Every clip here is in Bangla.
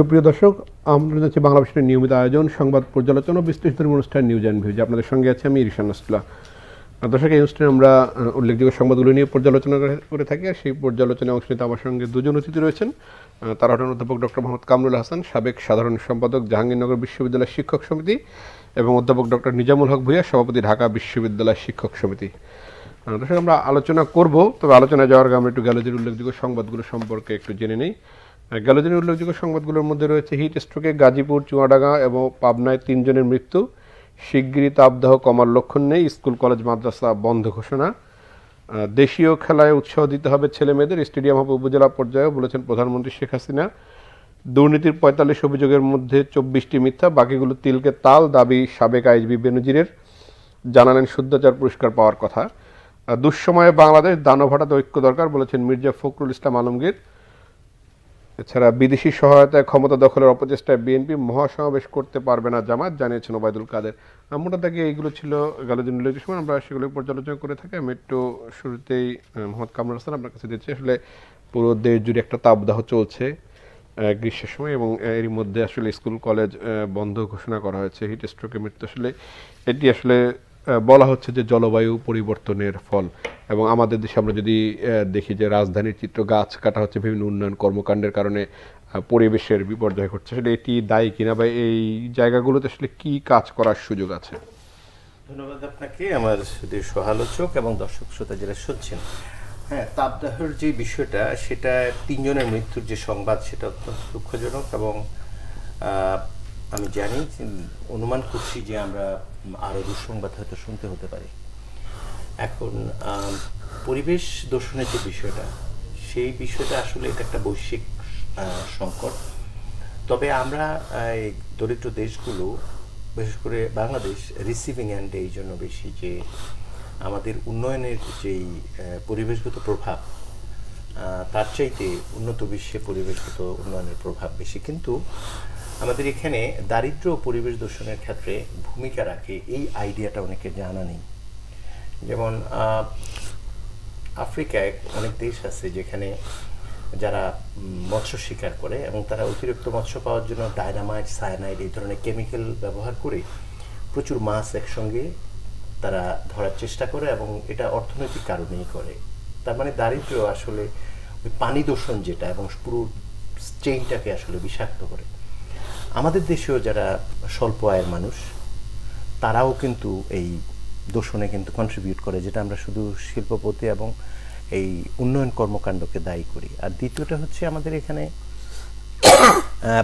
সুপ্রিয় দর্শক আমরা যাচ্ছি বাংলা ভাষার নিয়মিত আয়োজন সংবাদ পর্যালোচনা বিশ্লেষণ অনুষ্ঠান নিউজ অ্যান্ড ভিউজ আপনাদের সঙ্গে আছে আমি ঈশান আসলা দর্শক এই অনুষ্ঠানে আমরা উল্লেখযোগ্য সংবাদগুলো নিয়ে পর্যালোচনা করে থাকি আর সেই পর্যালোচনায় অংশ নিতে আমার সঙ্গে দুজন অতিথি রয়েছেন তারা হলেন অধ্যাপক ডক্টর মোহাম্মদ কামরুল হাসান সাবেক সাধারণ সম্পাদক জাহাঙ্গীরনগর বিশ্ববিদ্যালয় শিক্ষক সমিতি এবং অধ্যাপক ডক্টর নিজামুল হক ভূঁইয়া সভাপতি ঢাকা বিশ্ববিদ্যালয় শিক্ষক সমিতি দর্শক আমরা আলোচনা করব তবে আলোচনা যাওয়ার আগে আমরা একটু গ্যালারির উল্লেখযোগ্য সংবাদগুলো সম্পর্কে একটু জেনে নিই গ্যালোজেনের উল্লেখযোগ্য সংবাদগুলোর মধ্যে রয়েছে হিট স্ট্রোকে গাজীপুর চুয়াডাঙ্গা এবং পাবনায় তিনজনের মৃত্যু শিগগিরই তাপদাহ কমার লক্ষণ নেই স্কুল কলেজ মাদ্রাসা বন্ধ ঘোষণা দেশীয় খেলায় উৎসাহ দিতে হবে ছেলে মেয়েদের স্টেডিয়াম হবে উপজেলা পর্যায়ে বলেছেন প্রধানমন্ত্রী শেখ হাসিনা দুর্নীতির পঁয়তাল্লিশ অভিযোগের মধ্যে চব্বিশটি মিথ্যা বাকিগুলো তিলকে তাল দাবি সাবেক আইজবি বেনজিরের জানালেন শুদ্ধাচার পুরস্কার পাওয়ার কথা দুঃসময়ে বাংলাদেশ দানভাটাতে ঐক্য দরকার বলেছেন মির্জা ফখরুল ইসলাম আলমগীর এছাড়া বিদেশি সহায়তায় ক্ষমতা দখলের অপচেষ্টায় বিএনপি মহাসমাবেশ করতে পারবে না জামাত জানিয়েছেন ওবায়দুল কাদের আমরা তাকে এইগুলো ছিল গালোজনীয় সময় আমরা সেগুলো পর্যালোচনা করে থাকি আমি একটু শুরুতেই মোহাম্মদ কামরুল হাসান আপনার কাছে দিচ্ছি আসলে পুরো দেশ জুড়ে একটা তাপদাহ চলছে গ্রীষ্মের সময় এবং এর মধ্যে আসলে স্কুল কলেজ বন্ধ ঘোষণা করা হয়েছে হিট স্ট্রোকে মৃত্যু আসলে এটি আসলে বলা হচ্ছে যে জলবায়ু পরিবর্তনের ফল এবং আমাদের দেশে আমরা যদি দেখি যে রাজধানীর চিত্র গাছ কাটা হচ্ছে বিভিন্ন উন্নয়ন কর্মকাণ্ডের কারণে পরিবেশের বিপর্যয় ঘটছে সেটা এটি দায়ী কিনা বা এই জায়গাগুলোতে আসলে কি কাজ করার সুযোগ আছে ধন্যবাদ আপনাকে আমার সহালোচক এবং দর্শক শ্রোতা যারা শুনছেন হ্যাঁ তাপদাহের যে বিষয়টা সেটা তিনজনের মৃত্যুর যে সংবাদ সেটা অত্যন্ত দুঃখজনক এবং আমি জানি অনুমান করছি যে আমরা আরো দুঃসংবাদ হয়তো শুনতে হতে পারে এখন পরিবেশ দূষণের যে বিষয়টা সেই বিষয়টা আসলে এটা একটা বৈশ্বিক সংকট তবে আমরা দরিদ্র দেশগুলো বিশেষ করে বাংলাদেশ রিসিভিং অ্যান্ড এই জন্য বেশি যে আমাদের উন্নয়নের যেই পরিবেশগত প্রভাব তার চাইতে উন্নত বিশ্বে পরিবেশগত উন্নয়নের প্রভাব বেশি কিন্তু আমাদের এখানে দারিদ্র পরিবেশ দূষণের ক্ষেত্রে ভূমিকা রাখে এই আইডিয়াটা অনেকে জানা নেই যেমন আফ্রিকায় অনেক দেশ আছে যেখানে যারা মৎস্য শিকার করে এবং তারা অতিরিক্ত মৎস্য পাওয়ার জন্য ডায়নামাইট সায়ানাইড এই ধরনের কেমিক্যাল ব্যবহার করে প্রচুর মাছ একসঙ্গে তারা ধরার চেষ্টা করে এবং এটা অর্থনৈতিক কারণেই করে তার মানে দারিদ্র আসলে ওই পানি দূষণ যেটা এবং পুরো চেইনটাকে আসলে বিষাক্ত করে আমাদের দেশেও যারা স্বল্প আয়ের মানুষ তারাও কিন্তু এই দূষণে কিন্তু কন্ট্রিবিউট করে যেটা আমরা শুধু শিল্পপতি এবং এই উন্নয়ন কর্মকাণ্ডকে দায়ী করি আর দ্বিতীয়টা হচ্ছে আমাদের এখানে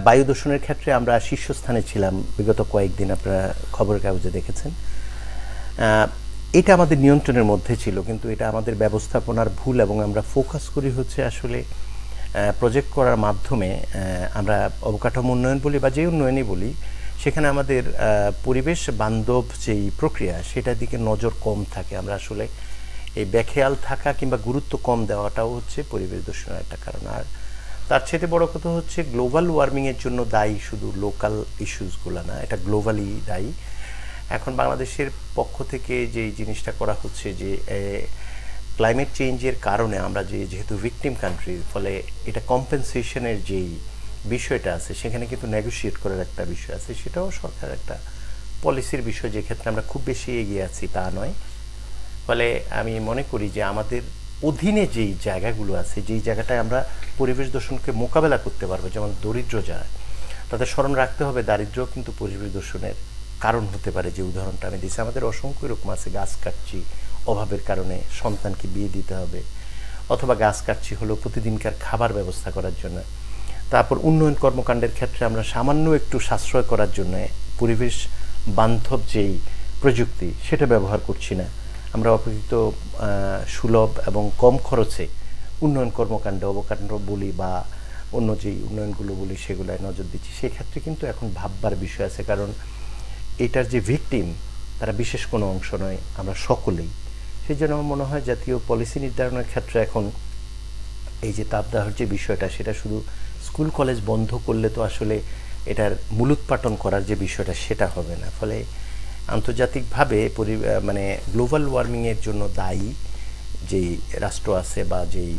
বায়ু দূষণের ক্ষেত্রে আমরা শীর্ষস্থানে ছিলাম বিগত কয়েকদিন আপনারা খবরের কাগজে দেখেছেন এটা আমাদের নিয়ন্ত্রণের মধ্যে ছিল কিন্তু এটা আমাদের ব্যবস্থাপনার ভুল এবং আমরা ফোকাস করি হচ্ছে আসলে প্রজেক্ট করার মাধ্যমে আমরা অবকাঠামো উন্নয়ন বলি বা যে উন্নয়নই বলি সেখানে আমাদের পরিবেশ বান্ধব যেই প্রক্রিয়া সেটার দিকে নজর কম থাকে আমরা আসলে এই ব্যাখেয়াল থাকা কিংবা গুরুত্ব কম দেওয়াটাও হচ্ছে পরিবেশ দূষণের একটা কারণ আর তার চেয়ে বড় কথা হচ্ছে গ্লোবাল ওয়ার্মিংয়ের জন্য দায়ী শুধু লোকাল ইস্যুসগুলো না এটা গ্লোবালি দায়ী এখন বাংলাদেশের পক্ষ থেকে যে জিনিসটা করা হচ্ছে যে ক্লাইমেট চেঞ্জের কারণে আমরা যে যেহেতু ভিকটিম কান্ট্রি ফলে এটা কম্পেনসেশনের যেই বিষয়টা আছে সেখানে কিন্তু নেগোসিয়েট করার একটা বিষয় আছে সেটাও সরকার একটা পলিসির বিষয় যে ক্ষেত্রে আমরা খুব বেশি এগিয়ে আছি তা নয় ফলে আমি মনে করি যে আমাদের অধীনে যেই জায়গাগুলো আছে যেই জায়গাটায় আমরা পরিবেশ দূষণকে মোকাবেলা করতে পারবো যেমন দরিদ্র যারা তাদের স্মরণ রাখতে হবে দারিদ্র কিন্তু পরিবেশ দূষণের কারণ হতে পারে যে উদাহরণটা আমি দিয়েছি আমাদের অসংখ্য এরকম আছে গাছ কাটছি অভাবের কারণে সন্তানকে বিয়ে দিতে হবে অথবা গাছ কাটছি হলো প্রতিদিনকার খাবার ব্যবস্থা করার জন্য তারপর উন্নয়ন কর্মকাণ্ডের ক্ষেত্রে আমরা সামান্য একটু সাশ্রয় করার জন্য পরিবেশ বান্ধব যেই প্রযুক্তি সেটা ব্যবহার করছি না আমরা অপেক্ষিত সুলভ এবং কম খরচে উন্নয়ন কর্মকাণ্ড অবকাণ্ড বলি বা অন্য যেই উন্নয়নগুলো বলি সেগুলোয় নজর দিচ্ছি সেক্ষেত্রে কিন্তু এখন ভাববার বিষয় আছে কারণ এটার যে ভিকটিম তারা বিশেষ কোনো অংশ নয় আমরা সকলেই সেই জন্য আমার মনে হয় জাতীয় পলিসি নির্ধারণের ক্ষেত্রে এখন এই যে তাপদাহর যে বিষয়টা সেটা শুধু স্কুল কলেজ বন্ধ করলে তো আসলে এটার মূলোৎপাটন করার যে বিষয়টা সেটা হবে না ফলে আন্তর্জাতিকভাবে মানে গ্লোবাল ওয়ার্মিংয়ের জন্য দায়ী যেই রাষ্ট্র আছে বা যেই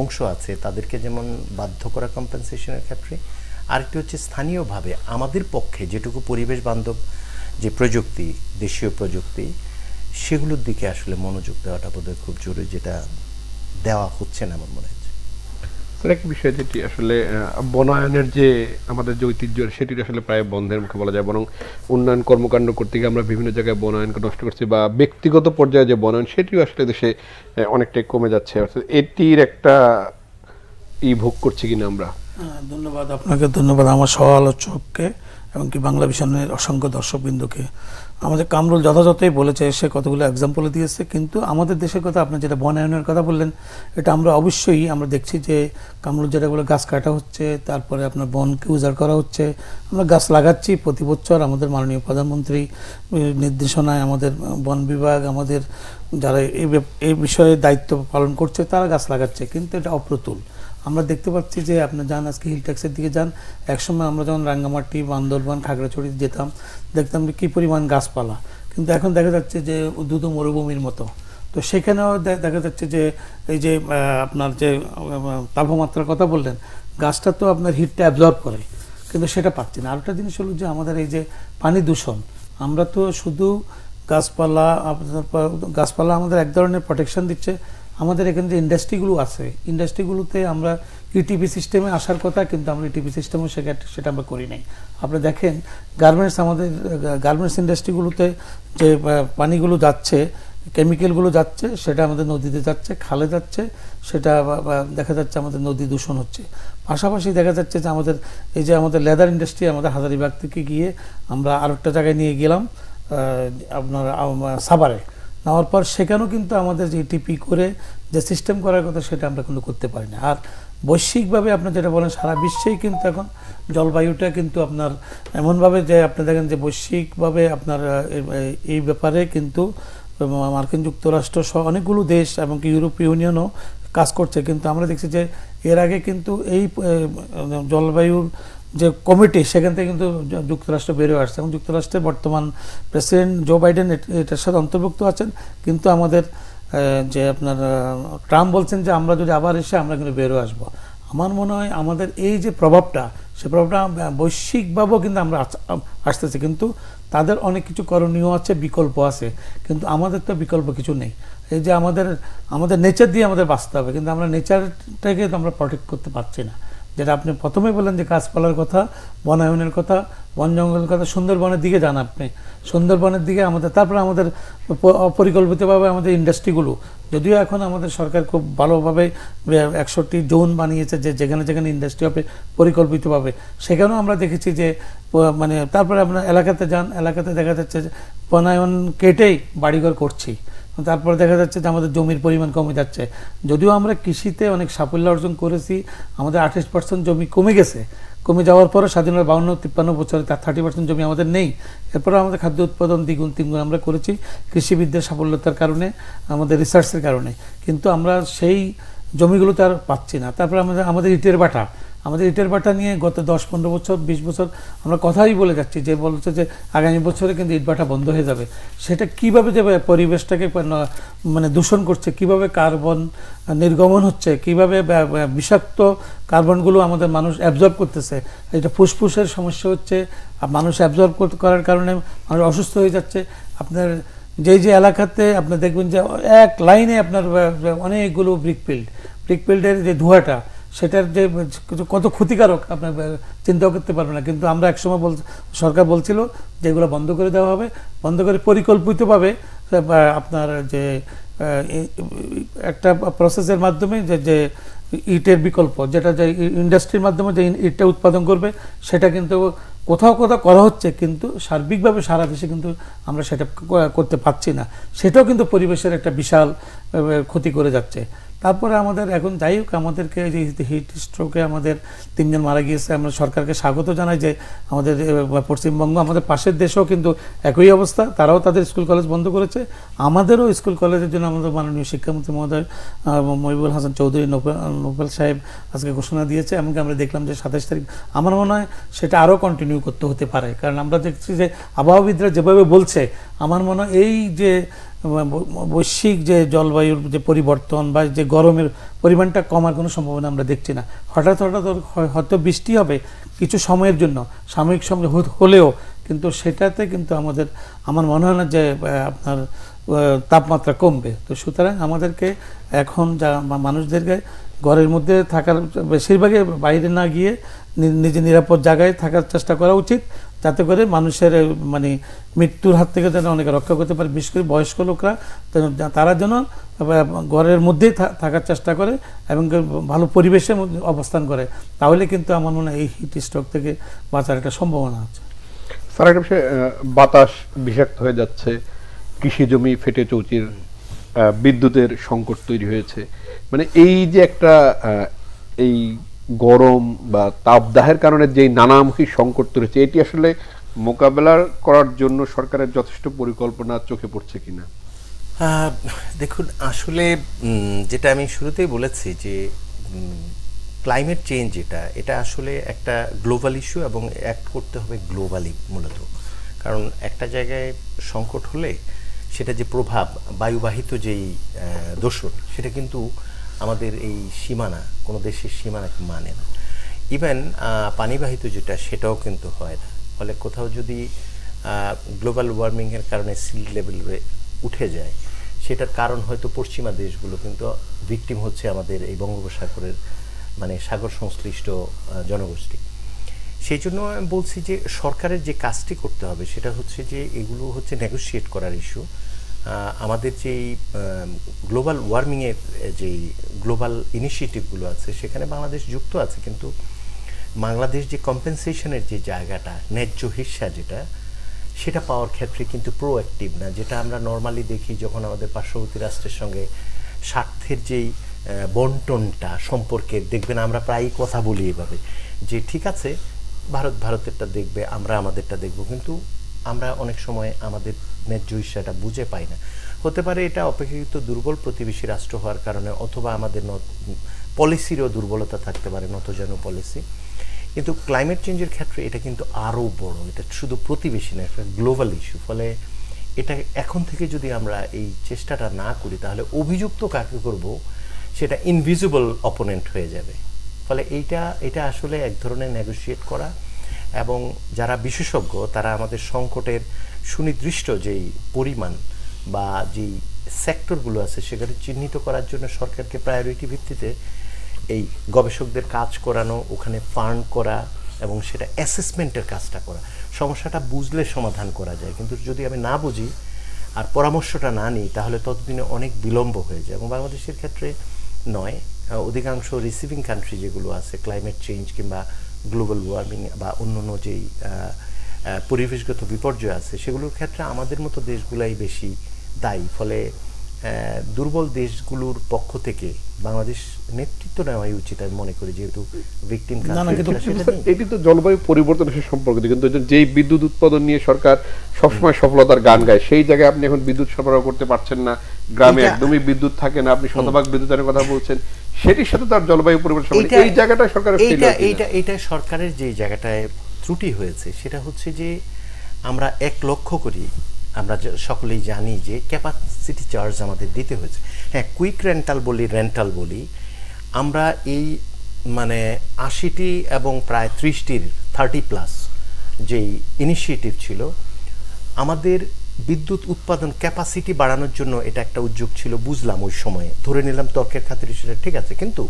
অংশ আছে তাদেরকে যেমন বাধ্য করা কম্পেনসেশনের ক্ষেত্রে আরেকটি হচ্ছে স্থানীয়ভাবে আমাদের পক্ষে যেটুকু পরিবেশ বান্ধব যে প্রযুক্তি দেশীয় প্রযুক্তি সেগুলোর দিকে আসলে মনোযোগ দেওয়াটা বোধহয় খুব জরুরি যেটা দেওয়া হচ্ছে না আমার মনে হচ্ছে স্যার বিষয় যেটি আসলে বনায়নের যে আমাদের যে ঐতিহ্য সেটির আসলে প্রায় বন্ধের মুখে বলা যায় বরং উন্নয়ন কর্মকাণ্ড করতে গিয়ে আমরা বিভিন্ন জায়গায় বনায়নকে নষ্ট করছি বা ব্যক্তিগত পর্যায়ে যে বনায়ন সেটিও আসলে দেশে অনেকটাই কমে যাচ্ছে অর্থাৎ এটির একটা ই ভোগ করছি কিনা আমরা ধন্যবাদ আপনাকে ধন্যবাদ আমার সহ আলোচককে এমনকি বাংলা ভিশনের অসংখ্য দর্শকবৃন্দকে আমাদের কামরুল যথাযথই বলেছে সে কতগুলো এক্সাম্পলে দিয়েছে কিন্তু আমাদের দেশের কথা আপনি যেটা বনায়নের কথা বললেন এটা আমরা অবশ্যই আমরা দেখছি যে কামরুল বলে গাছ কাটা হচ্ছে তারপরে আপনার বনকে উজাড় করা হচ্ছে আমরা গাছ লাগাচ্ছি প্রতি বছর আমাদের মাননীয় প্রধানমন্ত্রী নির্দেশনায় আমাদের বন বিভাগ আমাদের যারা এই বিষয়ে দায়িত্ব পালন করছে তারা গাছ লাগাচ্ছে কিন্তু এটা অপ্রতুল আমরা দেখতে পাচ্ছি যে আপনি যান আজকে হিল ট্যাক্সের দিকে যান একসময় আমরা যখন রাঙ্গামাটি বান্দরবান খাগড়াছড়ি যেতাম দেখতাম কী পরিমাণ গাছপালা কিন্তু এখন দেখা যাচ্ছে যে দ্রুত মরুভূমির মতো তো সেখানেও দেখা যাচ্ছে যে এই যে আপনার যে তাপমাত্রার কথা বললেন গাছটা তো আপনার হিটটা অ্যাবজর্ব করে কিন্তু সেটা পাচ্ছি না আরেকটা জিনিস হলো যে আমাদের এই যে পানি দূষণ আমরা তো শুধু গাছপালা গাছপালা আমাদের এক ধরনের প্রোটেকশন দিচ্ছে আমাদের এখানে যে ইন্ডাস্ট্রিগুলো আছে ইন্ডাস্ট্রিগুলোতে আমরা ইটিপি সিস্টেমে আসার কথা কিন্তু আমরা ইটিপি সিস্টেমও সেটা সেটা আমরা করি নাই আপনি দেখেন গার্মেন্টস আমাদের গার্মেন্টস ইন্ডাস্ট্রিগুলোতে যে পানিগুলো যাচ্ছে কেমিক্যালগুলো যাচ্ছে সেটা আমাদের নদীতে যাচ্ছে খালে যাচ্ছে সেটা দেখা যাচ্ছে আমাদের নদী দূষণ হচ্ছে পাশাপাশি দেখা যাচ্ছে যে আমাদের এই যে আমাদের লেদার ইন্ডাস্ট্রি আমাদের হাজারিবাগ থেকে গিয়ে আমরা আরেকটা জায়গায় নিয়ে গেলাম আপনার সাভারে নেওয়ার পর সেখানেও কিন্তু আমাদের যে টিপি করে যে সিস্টেম করার কথা সেটা আমরা কিন্তু করতে পারি না আর বৈশ্বিকভাবে আপনি যেটা বলেন সারা বিশ্বেই কিন্তু এখন জলবায়ুটা কিন্তু আপনার এমনভাবে যে আপনি দেখেন যে বৈশ্বিকভাবে আপনার এই ব্যাপারে কিন্তু মার্কিন যুক্তরাষ্ট্র সহ অনেকগুলো দেশ এবং ইউরোপ ইউনিয়নও কাজ করছে কিন্তু আমরা দেখছি যে এর আগে কিন্তু এই জলবায়ুর যে কমিটি সেখান থেকে কিন্তু যুক্তরাষ্ট্র বেরিয়ে আসছে এবং যুক্তরাষ্ট্রে বর্তমান প্রেসিডেন্ট জো বাইডেন এটার সাথে অন্তর্ভুক্ত আছেন কিন্তু আমাদের যে আপনার ট্রাম্প বলছেন যে আমরা যদি আবার এসে আমরা কিন্তু বেরো আসবো আমার মনে হয় আমাদের এই যে প্রভাবটা সে প্রভাবটা বৈশ্বিকভাবেও কিন্তু আমরা আসতেছি কিন্তু তাদের অনেক কিছু করণীয় আছে বিকল্প আছে কিন্তু আমাদের তো বিকল্প কিছু নেই এই যে আমাদের আমাদের নেচার দিয়ে আমাদের বাঁচতে হবে কিন্তু আমরা নেচারটাকে তো আমরা প্রটেক্ট করতে পারছি না যেটা আপনি প্রথমে বললেন যে গাছপালার কথা বনায়নের কথা বন জঙ্গলের কথা সুন্দরবনের দিকে যান আপনি সুন্দরবনের দিকে আমাদের তারপরে আমাদের অপরিকল্পিতভাবে আমাদের ইন্ডাস্ট্রিগুলো যদিও এখন আমাদের সরকার খুব ভালোভাবে একষট্টি জোন বানিয়েছে যে যেখানে যেখানে ইন্ডাস্ট্রি হবে পরিকল্পিতভাবে সেখানেও আমরা দেখেছি যে মানে তারপরে আপনার এলাকাতে যান এলাকাতে দেখা যাচ্ছে যে বনায়ন কেটেই বাড়িঘর করছি তারপরে দেখা যাচ্ছে যে আমাদের জমির পরিমাণ কমে যাচ্ছে যদিও আমরা কৃষিতে অনেক সাফল্য অর্জন করেছি আমাদের আঠাশ পার্সেন্ট জমি কমে গেছে কমে যাওয়ার পরে স্বাধীনতা বাউন্ন তিপ্পান্ন বছরে তার থার্টি পার্সেন্ট জমি আমাদের নেই এরপরে আমাদের খাদ্য উৎপাদন দ্বিগুণ তিনগুণ আমরা করেছি কৃষিবিদ্যার সাফল্যতার কারণে আমাদের রিসার্চের কারণে কিন্তু আমরা সেই জমিগুলো তার পাচ্ছি না তারপরে আমাদের আমাদের ইটের বাটা আমাদের ইটের বাটা নিয়ে গত দশ পনেরো বছর বিশ বছর আমরা কথাই বলে যাচ্ছি যে বলছে যে আগামী বছরে কিন্তু ইট বন্ধ হয়ে যাবে সেটা কিভাবে যাবে পরিবেশটাকে মানে দূষণ করছে কিভাবে কার্বন নির্গমন হচ্ছে কিভাবে বিষাক্ত কার্বনগুলো আমাদের মানুষ অ্যাবজর্ব করতেছে এটা ফুসফুসের সমস্যা হচ্ছে মানুষ অ্যাবজর্ব করার কারণে মানুষ অসুস্থ হয়ে যাচ্ছে আপনার যেই যে এলাকাতে আপনি দেখবেন যে এক লাইনে আপনার অনেকগুলো ব্রিকফিল্ড ব্রিকফিল্ডের যে ধোঁয়াটা সেটার যে কত ক্ষতিকারক আপনার চিন্তাও করতে পারবে না কিন্তু আমরা একসময় বল সরকার বলছিল যে এগুলো বন্ধ করে দেওয়া হবে বন্ধ করে পরিকল্পিতভাবে আপনার যে একটা প্রসেসের মাধ্যমে যে যে ইটের বিকল্প যেটা যে ইন্ডাস্ট্রির মাধ্যমে যে ইটটা উৎপাদন করবে সেটা কিন্তু কোথাও কোথাও করা হচ্ছে কিন্তু সার্বিকভাবে সারা দেশে কিন্তু আমরা সেটা করতে পারছি না সেটাও কিন্তু পরিবেশের একটা বিশাল ক্ষতি করে যাচ্ছে তারপরে আমাদের এখন যাই হোক আমাদেরকে যে হিট স্ট্রোকে আমাদের তিনজন মারা গিয়েছে আমরা সরকারকে স্বাগত জানাই যে আমাদের পশ্চিমবঙ্গ আমাদের পাশের দেশেও কিন্তু একই অবস্থা তারাও তাদের স্কুল কলেজ বন্ধ করেছে আমাদেরও স্কুল কলেজের জন্য আমাদের মাননীয় শিক্ষামন্ত্রী মহোদয় মহিবুল হাসান চৌধুরী নোবেল সাহেব আজকে ঘোষণা দিয়েছে এমনকি আমরা দেখলাম যে সাতাশ তারিখ আমার মনে হয় সেটা আরও কন্টিনিউ করতে হতে পারে কারণ আমরা দেখছি যে আবহাওয়াবিদরা যেভাবে বলছে আমার মনে হয় এই যে বৈশ্বিক যে জলবায়ুর যে পরিবর্তন বা যে গরমের পরিমাণটা কমার কোনো সম্ভাবনা আমরা দেখছি না হঠাৎ হঠাৎ হয়তো বৃষ্টি হবে কিছু সময়ের জন্য সাময়িক সময় হলেও কিন্তু সেটাতে কিন্তু আমাদের আমার মনে হয় না যে আপনার তাপমাত্রা কমবে তো সুতরাং আমাদেরকে এখন যা মানুষদেরকে ঘরের মধ্যে থাকার বেশিরভাগই বাইরে না গিয়ে নিজে নিরাপদ জায়গায় থাকার চেষ্টা করা উচিত যাতে করে মানুষের মানে মৃত্যুর হাত থেকে যেন অনেকে রক্ষা করতে পারে বিশেষ করে বয়স্ক লোকরা তারা যেন ঘরের মধ্যেই থাকার চেষ্টা করে এবং ভালো পরিবেশে অবস্থান করে তাহলে কিন্তু আমার মনে হয় এই হিট স্ট্রোক থেকে বাঁচার একটা সম্ভাবনা আছে স্যার একটা বিষয়ে বাতাস বিষাক্ত হয়ে যাচ্ছে কৃষি জমি ফেটে চৌচির বিদ্যুতের সংকট তৈরি হয়েছে মানে এই যে একটা এই গরম বা তাপদাহের কারণে যে নানামুখী সংকট রয়েছে এটি আসলে মোকাবেলা করার জন্য সরকারের যথেষ্ট পরিকল্পনা চোখে পড়ছে কিনা দেখুন আসলে যেটা আমি শুরুতেই বলেছি যে ক্লাইমেট চেঞ্জ এটা এটা আসলে একটা গ্লোবাল ইস্যু এবং অ্যাক্ট করতে হবে গ্লোবালি মূলত কারণ একটা জায়গায় সংকট হলে সেটা যে প্রভাব বায়ুবাহিত যেই দোষণ সেটা কিন্তু আমাদের এই সীমানা কোনো দেশের সীমানাকে মানে না ইভেন পানিবাহিত যেটা সেটাও কিন্তু হয় না ফলে কোথাও যদি গ্লোবাল ওয়ার্মিংয়ের কারণে সি লেভেল উঠে যায় সেটার কারণ হয়তো পশ্চিমা দেশগুলো কিন্তু ভিকটিম হচ্ছে আমাদের এই বঙ্গোপসাগরের মানে সাগর সংশ্লিষ্ট জনগোষ্ঠী সেই জন্য আমি বলছি যে সরকারের যে কাজটি করতে হবে সেটা হচ্ছে যে এগুলো হচ্ছে নেগোসিয়েট করার ইস্যু আমাদের যেই গ্লোবাল ওয়ার্মিংয়ের যেই গ্লোবাল ইনিশিয়েটিভগুলো আছে সেখানে বাংলাদেশ যুক্ত আছে কিন্তু বাংলাদেশ যে কম্পেনসেশনের যে জায়গাটা ন্যায্য হিসা যেটা সেটা পাওয়ার ক্ষেত্রে কিন্তু প্রোঅ্যাক্টিভ না যেটা আমরা নর্মালি দেখি যখন আমাদের পার্শ্ববর্তী রাষ্ট্রের সঙ্গে স্বার্থের যেই বন্টনটা সম্পর্কে দেখবেন আমরা প্রায়ই কথা বলি এভাবে যে ঠিক আছে ভারত ভারতেরটা দেখবে আমরা আমাদেরটা দেখব কিন্তু আমরা অনেক সময় আমাদের ন্যায্য হিসাটা বুঝে পাই না হতে পারে এটা অপেক্ষাকৃত দুর্বল প্রতিবেশী রাষ্ট্র হওয়ার কারণে অথবা আমাদের পলিসিরও দুর্বলতা থাকতে পারে নতজানু পলিসি কিন্তু ক্লাইমেট চেঞ্জের ক্ষেত্রে এটা কিন্তু আরও বড় এটা শুধু প্রতিবেশী না একটা গ্লোবাল ইস্যু ফলে এটা এখন থেকে যদি আমরা এই চেষ্টাটা না করি তাহলে অভিযুক্ত কাকে করব সেটা ইনভিজিবল অপোনেন্ট হয়ে যাবে ফলে এইটা এটা আসলে এক ধরনের নেগোসিয়েট করা এবং যারা বিশেষজ্ঞ তারা আমাদের সংকটের সুনির্দিষ্ট যেই পরিমাণ বা যেই সেক্টরগুলো আছে সেখানে চিহ্নিত করার জন্য সরকারকে প্রায়োরিটি ভিত্তিতে এই গবেষকদের কাজ করানো ওখানে ফান্ড করা এবং সেটা অ্যাসেসমেন্টের কাজটা করা সমস্যাটা বুঝলে সমাধান করা যায় কিন্তু যদি আমি না বুঝি আর পরামর্শটা না নিই তাহলে ততদিনে অনেক বিলম্ব হয়ে যায় এবং বাংলাদেশের ক্ষেত্রে নয় অধিকাংশ রিসিভিং কান্ট্রি যেগুলো আছে ক্লাইমেট চেঞ্জ কিংবা গ্লোবাল ওয়ার্মিং বা অন্য অন্য যেই পরিবেশগত বিপর্যয় আছে সেগুলোর ক্ষেত্রে আমাদের মতো দেশগুলাই বেশি দায়ী ফলে দুর্বল দেশগুলোর পক্ষ থেকে বাংলাদেশ নেতৃত্ব নেওয়াই উচিত আমি মনে করি যেহেতু ভিকটিম এটি তো জলবায়ু পরিবর্তনের সাথে সম্পর্কিত কিন্তু যেই বিদ্যুৎ উৎপাদন নিয়ে সরকার সবসময় সফলতার গান গায় সেই জায়গায় আপনি এখন বিদ্যুৎ সরবরাহ করতে পারছেন না গ্রামে একদমই বিদ্যুৎ থাকে না আপনি শতভাগ বিদ্যুতের কথা বলছেন সেটির সাথে তার জলবায়ু পরিবর্তন এই জায়গাটা সরকারের এইটা এইটা সরকারের যে জায়গাটায় ত্রুটি হয়েছে সেটা হচ্ছে যে আমরা এক লক্ষ্য করি আমরা সকলেই জানি যে ক্যাপাসিটি চার্জ আমাদের দিতে হয়েছে হ্যাঁ কুইক রেন্টাল বলি রেন্টাল বলি আমরা এই মানে আশিটি এবং প্রায় ত্রিশটির থার্টি প্লাস যেই ইনিশিয়েটিভ ছিল আমাদের বিদ্যুৎ উৎপাদন ক্যাপাসিটি বাড়ানোর জন্য এটা একটা উদ্যোগ ছিল বুঝলাম ওই সময়ে ধরে নিলাম তর্কের খাতিরে সেটা ঠিক আছে কিন্তু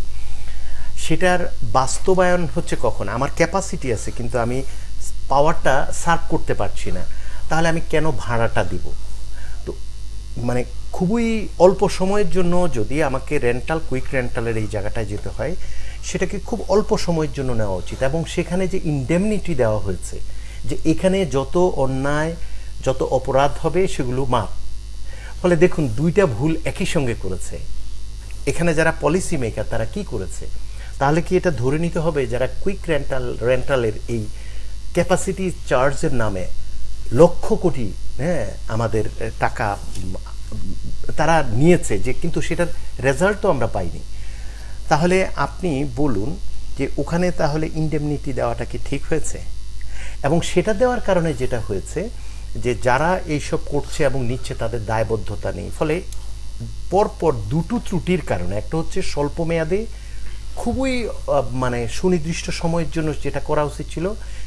সেটার বাস্তবায়ন হচ্ছে কখন আমার ক্যাপাসিটি আছে কিন্তু আমি পাওয়ারটা সার্ভ করতে পারছি না তাহলে আমি কেন ভাড়াটা দিব তো মানে খুবই অল্প সময়ের জন্য যদি আমাকে রেন্টাল কুইক রেন্টালের এই জায়গাটায় যেতে হয় সেটাকে খুব অল্প সময়ের জন্য নেওয়া উচিত এবং সেখানে যে ইনডেমনিটি দেওয়া হয়েছে যে এখানে যত অন্যায় যত অপরাধ হবে সেগুলো মাপ ফলে দেখুন দুইটা ভুল একই সঙ্গে করেছে এখানে যারা পলিসি মেকার তারা কি করেছে তাহলে কি এটা ধরে নিতে হবে যারা কুইক রেন্টাল রেন্টালের এই ক্যাপাসিটি চার্জের নামে লক্ষ কোটি হ্যাঁ আমাদের টাকা তারা নিয়েছে যে কিন্তু সেটার রেজাল্ট তো আমরা পাইনি তাহলে আপনি বলুন যে ওখানে তাহলে ইন্ডেমনিটি দেওয়াটা কি ঠিক হয়েছে এবং সেটা দেওয়ার কারণে যেটা হয়েছে যে যারা এইসব করছে এবং নিচ্ছে তাদের দায়বদ্ধতা নেই ফলে পরপর দুটো ত্রুটির কারণে একটা হচ্ছে স্বল্প মেয়াদে খুবই মানে সুনির্দিষ্ট সময়ের জন্য যেটা করা উচিত ছিল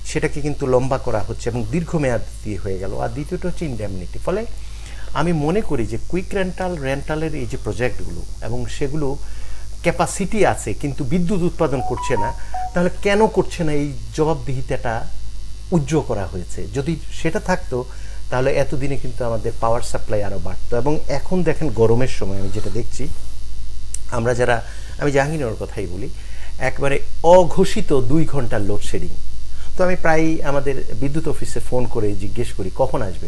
সেটাকে কিন্তু লম্বা করা হচ্ছে এবং দীর্ঘমেয়াদ দিয়ে হয়ে গেল আর দ্বিতীয়টা হচ্ছে ইন্ডেমনিটি ফলে আমি মনে করি যে কুইক রেন্টাল রেন্টালের এই যে প্রজেক্টগুলো এবং সেগুলো ক্যাপাসিটি আছে কিন্তু বিদ্যুৎ উৎপাদন করছে না তাহলে কেন করছে না এই জবাবদিহিতাটা উজ্জ্ব করা হয়েছে যদি সেটা থাকতো তাহলে এতদিনে কিন্তু আমাদের পাওয়ার সাপ্লাই আরও বাড়তো এবং এখন দেখেন গরমের সময় আমি যেটা দেখছি আমরা যারা আমি জাহাঙ্গীরনগর কথাই বলি একবারে অঘোষিত দুই ঘন্টার লোডশেডিং তো আমি প্রায় আমাদের বিদ্যুৎ অফিসে ফোন করে জিজ্ঞেস করি কখন আসবে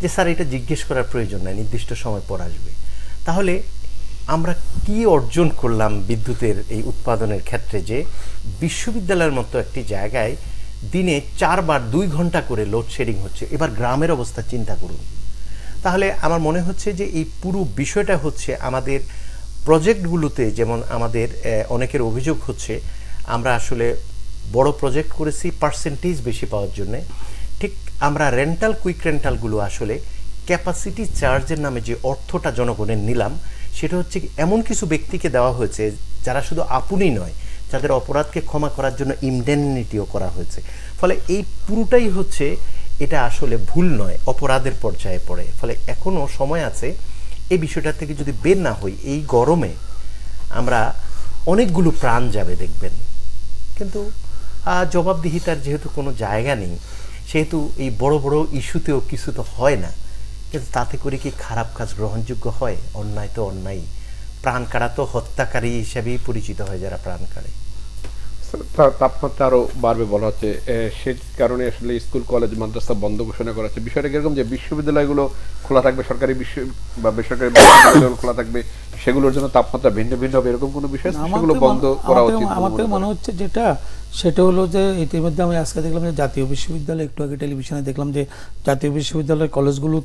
যে স্যার এটা জিজ্ঞেস করার প্রয়োজন নাই নির্দিষ্ট সময় পর আসবে তাহলে আমরা কি অর্জন করলাম বিদ্যুতের এই উৎপাদনের ক্ষেত্রে যে বিশ্ববিদ্যালয়ের মতো একটি জায়গায় দিনে চারবার দুই ঘন্টা করে লোডশেডিং হচ্ছে এবার গ্রামের অবস্থা চিন্তা করুন তাহলে আমার মনে হচ্ছে যে এই পুরো বিষয়টা হচ্ছে আমাদের প্রজেক্টগুলোতে যেমন আমাদের অনেকের অভিযোগ হচ্ছে আমরা আসলে বড় প্রজেক্ট করেছি পার্সেন্টেজ বেশি পাওয়ার জন্যে ঠিক আমরা রেন্টাল কুইক রেন্টালগুলো আসলে ক্যাপাসিটি চার্জের নামে যে অর্থটা জনগণের নিলাম সেটা হচ্ছে এমন কিছু ব্যক্তিকে দেওয়া হয়েছে যারা শুধু আপনি নয় যাদের অপরাধকে ক্ষমা করার জন্য ইমডেনিটিও করা হয়েছে ফলে এই পুরোটাই হচ্ছে এটা আসলে ভুল নয় অপরাধের পর্যায়ে পড়ে ফলে এখনও সময় আছে এই বিষয়টা থেকে যদি বের না হই এই গরমে আমরা অনেকগুলো প্রাণ যাবে দেখবেন কিন্তু জবাবদিহিতার যেহেতু কোনো জায়গা নেই সেহেতু এই বড় বড় ইস্যুতেও কিছু তো হয় না কিন্তু তাতে করে কি খারাপ কাজ গ্রহণযোগ্য হয় অন্যায় তো অন্যায় প্রাণ কাড়া তো হত্যাকারী হিসাবেই পরিচিত হয় যারা প্রাণ কাড়ে তাপমাত্রা আরও বাড়বে বলা হচ্ছে সে কারণে আসলে স্কুল কলেজ মাদ্রাসা বন্ধ ঘোষণা করা হচ্ছে বিষয়টা যে বিশ্ববিদ্যালয়গুলো খোলা থাকবে সরকারি বিশ্ব বা বেসরকারি বিশ্ববিদ্যালয়গুলো খোলা থাকবে সেগুলোর জন্য তাপমাত্রা ভিন্ন ভিন্ন হবে এরকম কোনো বিষয় সেগুলো বন্ধ করা উচিত মনে হচ্ছে যেটা সেটা হলো যে ইতিমধ্যে আমি আজকে দেখলাম যে জাতীয় বিশ্ববিদ্যালয় একটু আগে টেলিভিশনে দেখলাম যে জাতীয় বিশ্ববিদ্যালয়ের কলেজগুলো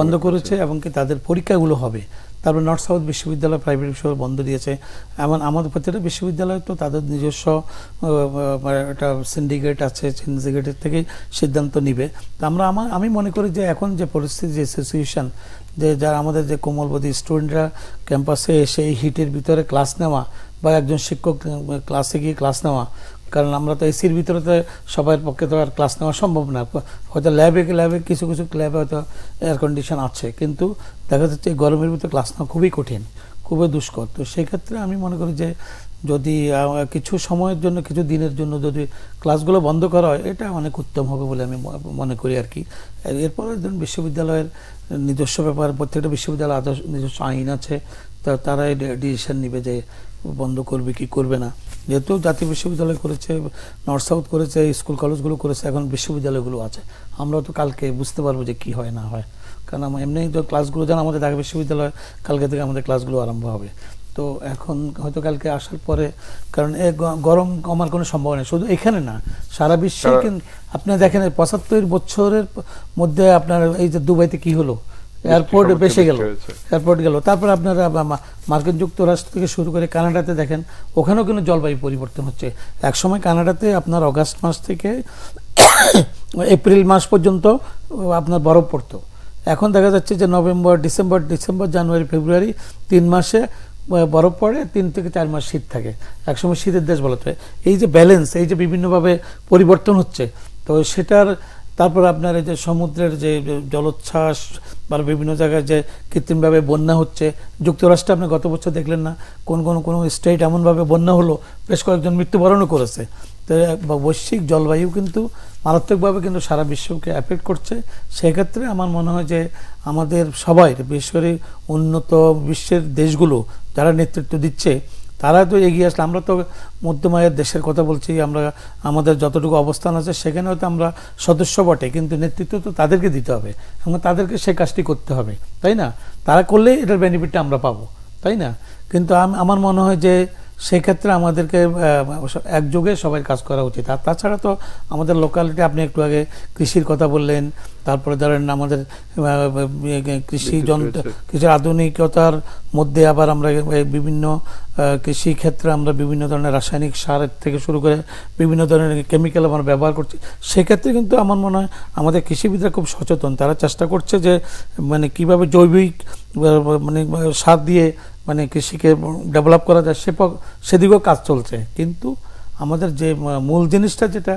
বন্ধ করেছে এবং কি তাদের পরীক্ষাগুলো হবে তারপর নর্থ সাউথ বিশ্ববিদ্যালয় প্রাইভেট বিশ্ববিদ্যালয় বন্ধ দিয়েছে এমন আমাদের প্রত্যেকটা বিশ্ববিদ্যালয় তো তাদের নিজস্ব একটা সিন্ডিকেট আছে সিন্ডিকেটের থেকে সিদ্ধান্ত নিবে তো আমরা আমার আমি মনে করি যে এখন যে পরিস্থিতি যে সিচুয়েশান যে যারা আমাদের যে কোমলবতী স্টুডেন্টরা ক্যাম্পাসে এসে এই হিটের ভিতরে ক্লাস নেওয়া বা একজন শিক্ষক ক্লাসে গিয়ে ক্লাস নেওয়া কারণ আমরা তো এসির ভিতরে তো সবার পক্ষে তো আর ক্লাস নেওয়া সম্ভব না হয়তো ল্যাবে ল্যাবে কিছু কিছু ল্যাবে হয়তো এয়ার কন্ডিশন আছে কিন্তু দেখা যাচ্ছে এই গরমের ভিতরে ক্লাস নেওয়া খুবই কঠিন খুবই দুষ্কর তো সেক্ষেত্রে আমি মনে করি যে যদি কিছু সময়ের জন্য কিছু দিনের জন্য যদি ক্লাসগুলো বন্ধ করা হয় এটা অনেক উত্তম হবে বলে আমি মনে করি আর কি এরপরে ধরুন বিশ্ববিদ্যালয়ের নিজস্ব ব্যাপার প্রত্যেকটা বিশ্ববিদ্যালয়ের আদর্শ নিজস্ব আইন আছে তা তারা ডিসিশন নেবে যে বন্ধ করবে কি করবে না যেহেতু জাতীয় বিশ্ববিদ্যালয় করেছে নর্থ সাউথ করেছে স্কুল কলেজগুলো করেছে এখন বিশ্ববিদ্যালয়গুলো আছে আমরাও তো কালকে বুঝতে পারবো যে কি হয় না হয় কারণ আমার এমনি তো ক্লাসগুলো যেন আমাদের ঢাকা বিশ্ববিদ্যালয় কালকে থেকে আমাদের ক্লাসগুলো আরম্ভ হবে তো এখন হয়তো কালকে আসার পরে কারণ এ গরম কমার কোনো সম্ভাবনা নেই শুধু এখানে না সারা বিশ্বে আপনি দেখেন পঁচাত্তর বছরের মধ্যে আপনার এই যে দুবাইতে কি হলো এয়ারপোর্টে বেসে গেল এয়ারপোর্ট গেল তারপর আপনারা মার্কিন যুক্তরাষ্ট্র থেকে শুরু করে কানাডাতে দেখেন ওখানেও কিন্তু জলবায়ু পরিবর্তন হচ্ছে একসময় কানাডাতে আপনার অগাস্ট মাস থেকে এপ্রিল মাস পর্যন্ত আপনার বরফ পড়তো এখন দেখা যাচ্ছে যে November December December January February তিন মাসে বরফ পড়ে তিন থেকে চার মাস শীত থাকে একসময় শীতের দেশ বলতে হয় এই যে ব্যালেন্স এই যে বিভিন্নভাবে পরিবর্তন হচ্ছে তো সেটার তারপর আপনার এই যে সমুদ্রের যে জলোচ্ছ্বাস বা বিভিন্ন জায়গায় যে কৃত্রিমভাবে বন্যা হচ্ছে যুক্তরাষ্ট্রে আপনি গত বছর দেখলেন না কোন কোন কোনো স্টেট এমনভাবে বন্যা হলো বেশ কয়েকজন মৃত্যুবরণও করেছে তো বৈশ্বিক জলবায়ু কিন্তু মারাত্মকভাবে কিন্তু সারা বিশ্বকে অ্যাফেক্ট করছে সেক্ষেত্রে আমার মনে হয় যে আমাদের সবাই বিশেষ করে উন্নত বিশ্বের দেশগুলো যারা নেতৃত্ব দিচ্ছে তারা তো এগিয়ে আসলে আমরা তো মধ্যমায়ের দেশের কথা বলছি আমরা আমাদের যতটুকু অবস্থান আছে সেখানে হয়তো আমরা সদস্য বটে কিন্তু নেতৃত্ব তো তাদেরকে দিতে হবে এবং তাদেরকে সে কাজটি করতে হবে তাই না তারা করলে এটার বেনিফিটটা আমরা পাবো তাই না কিন্তু আমার মনে হয় যে সেক্ষেত্রে আমাদেরকে একযোগে সবাই কাজ করা উচিত আর তাছাড়া তো আমাদের লোকালিটি আপনি একটু আগে কৃষির কথা বললেন তারপরে ধরেন আমাদের কৃষি যন্ত্র কৃষির আধুনিকতার মধ্যে আবার আমরা বিভিন্ন কৃষি ক্ষেত্রে আমরা বিভিন্ন ধরনের রাসায়নিক সারের থেকে শুরু করে বিভিন্ন ধরনের কেমিক্যাল আমরা ব্যবহার করছি সেক্ষেত্রে কিন্তু আমার মনে হয় আমাদের কৃষিবিদরা খুব সচেতন তারা চেষ্টা করছে যে মানে কিভাবে জৈবিক মানে সার দিয়ে মানে কৃষিকে ডেভেলপ করা যায় সে সেদিকেও কাজ চলছে কিন্তু আমাদের যে মূল জিনিসটা যেটা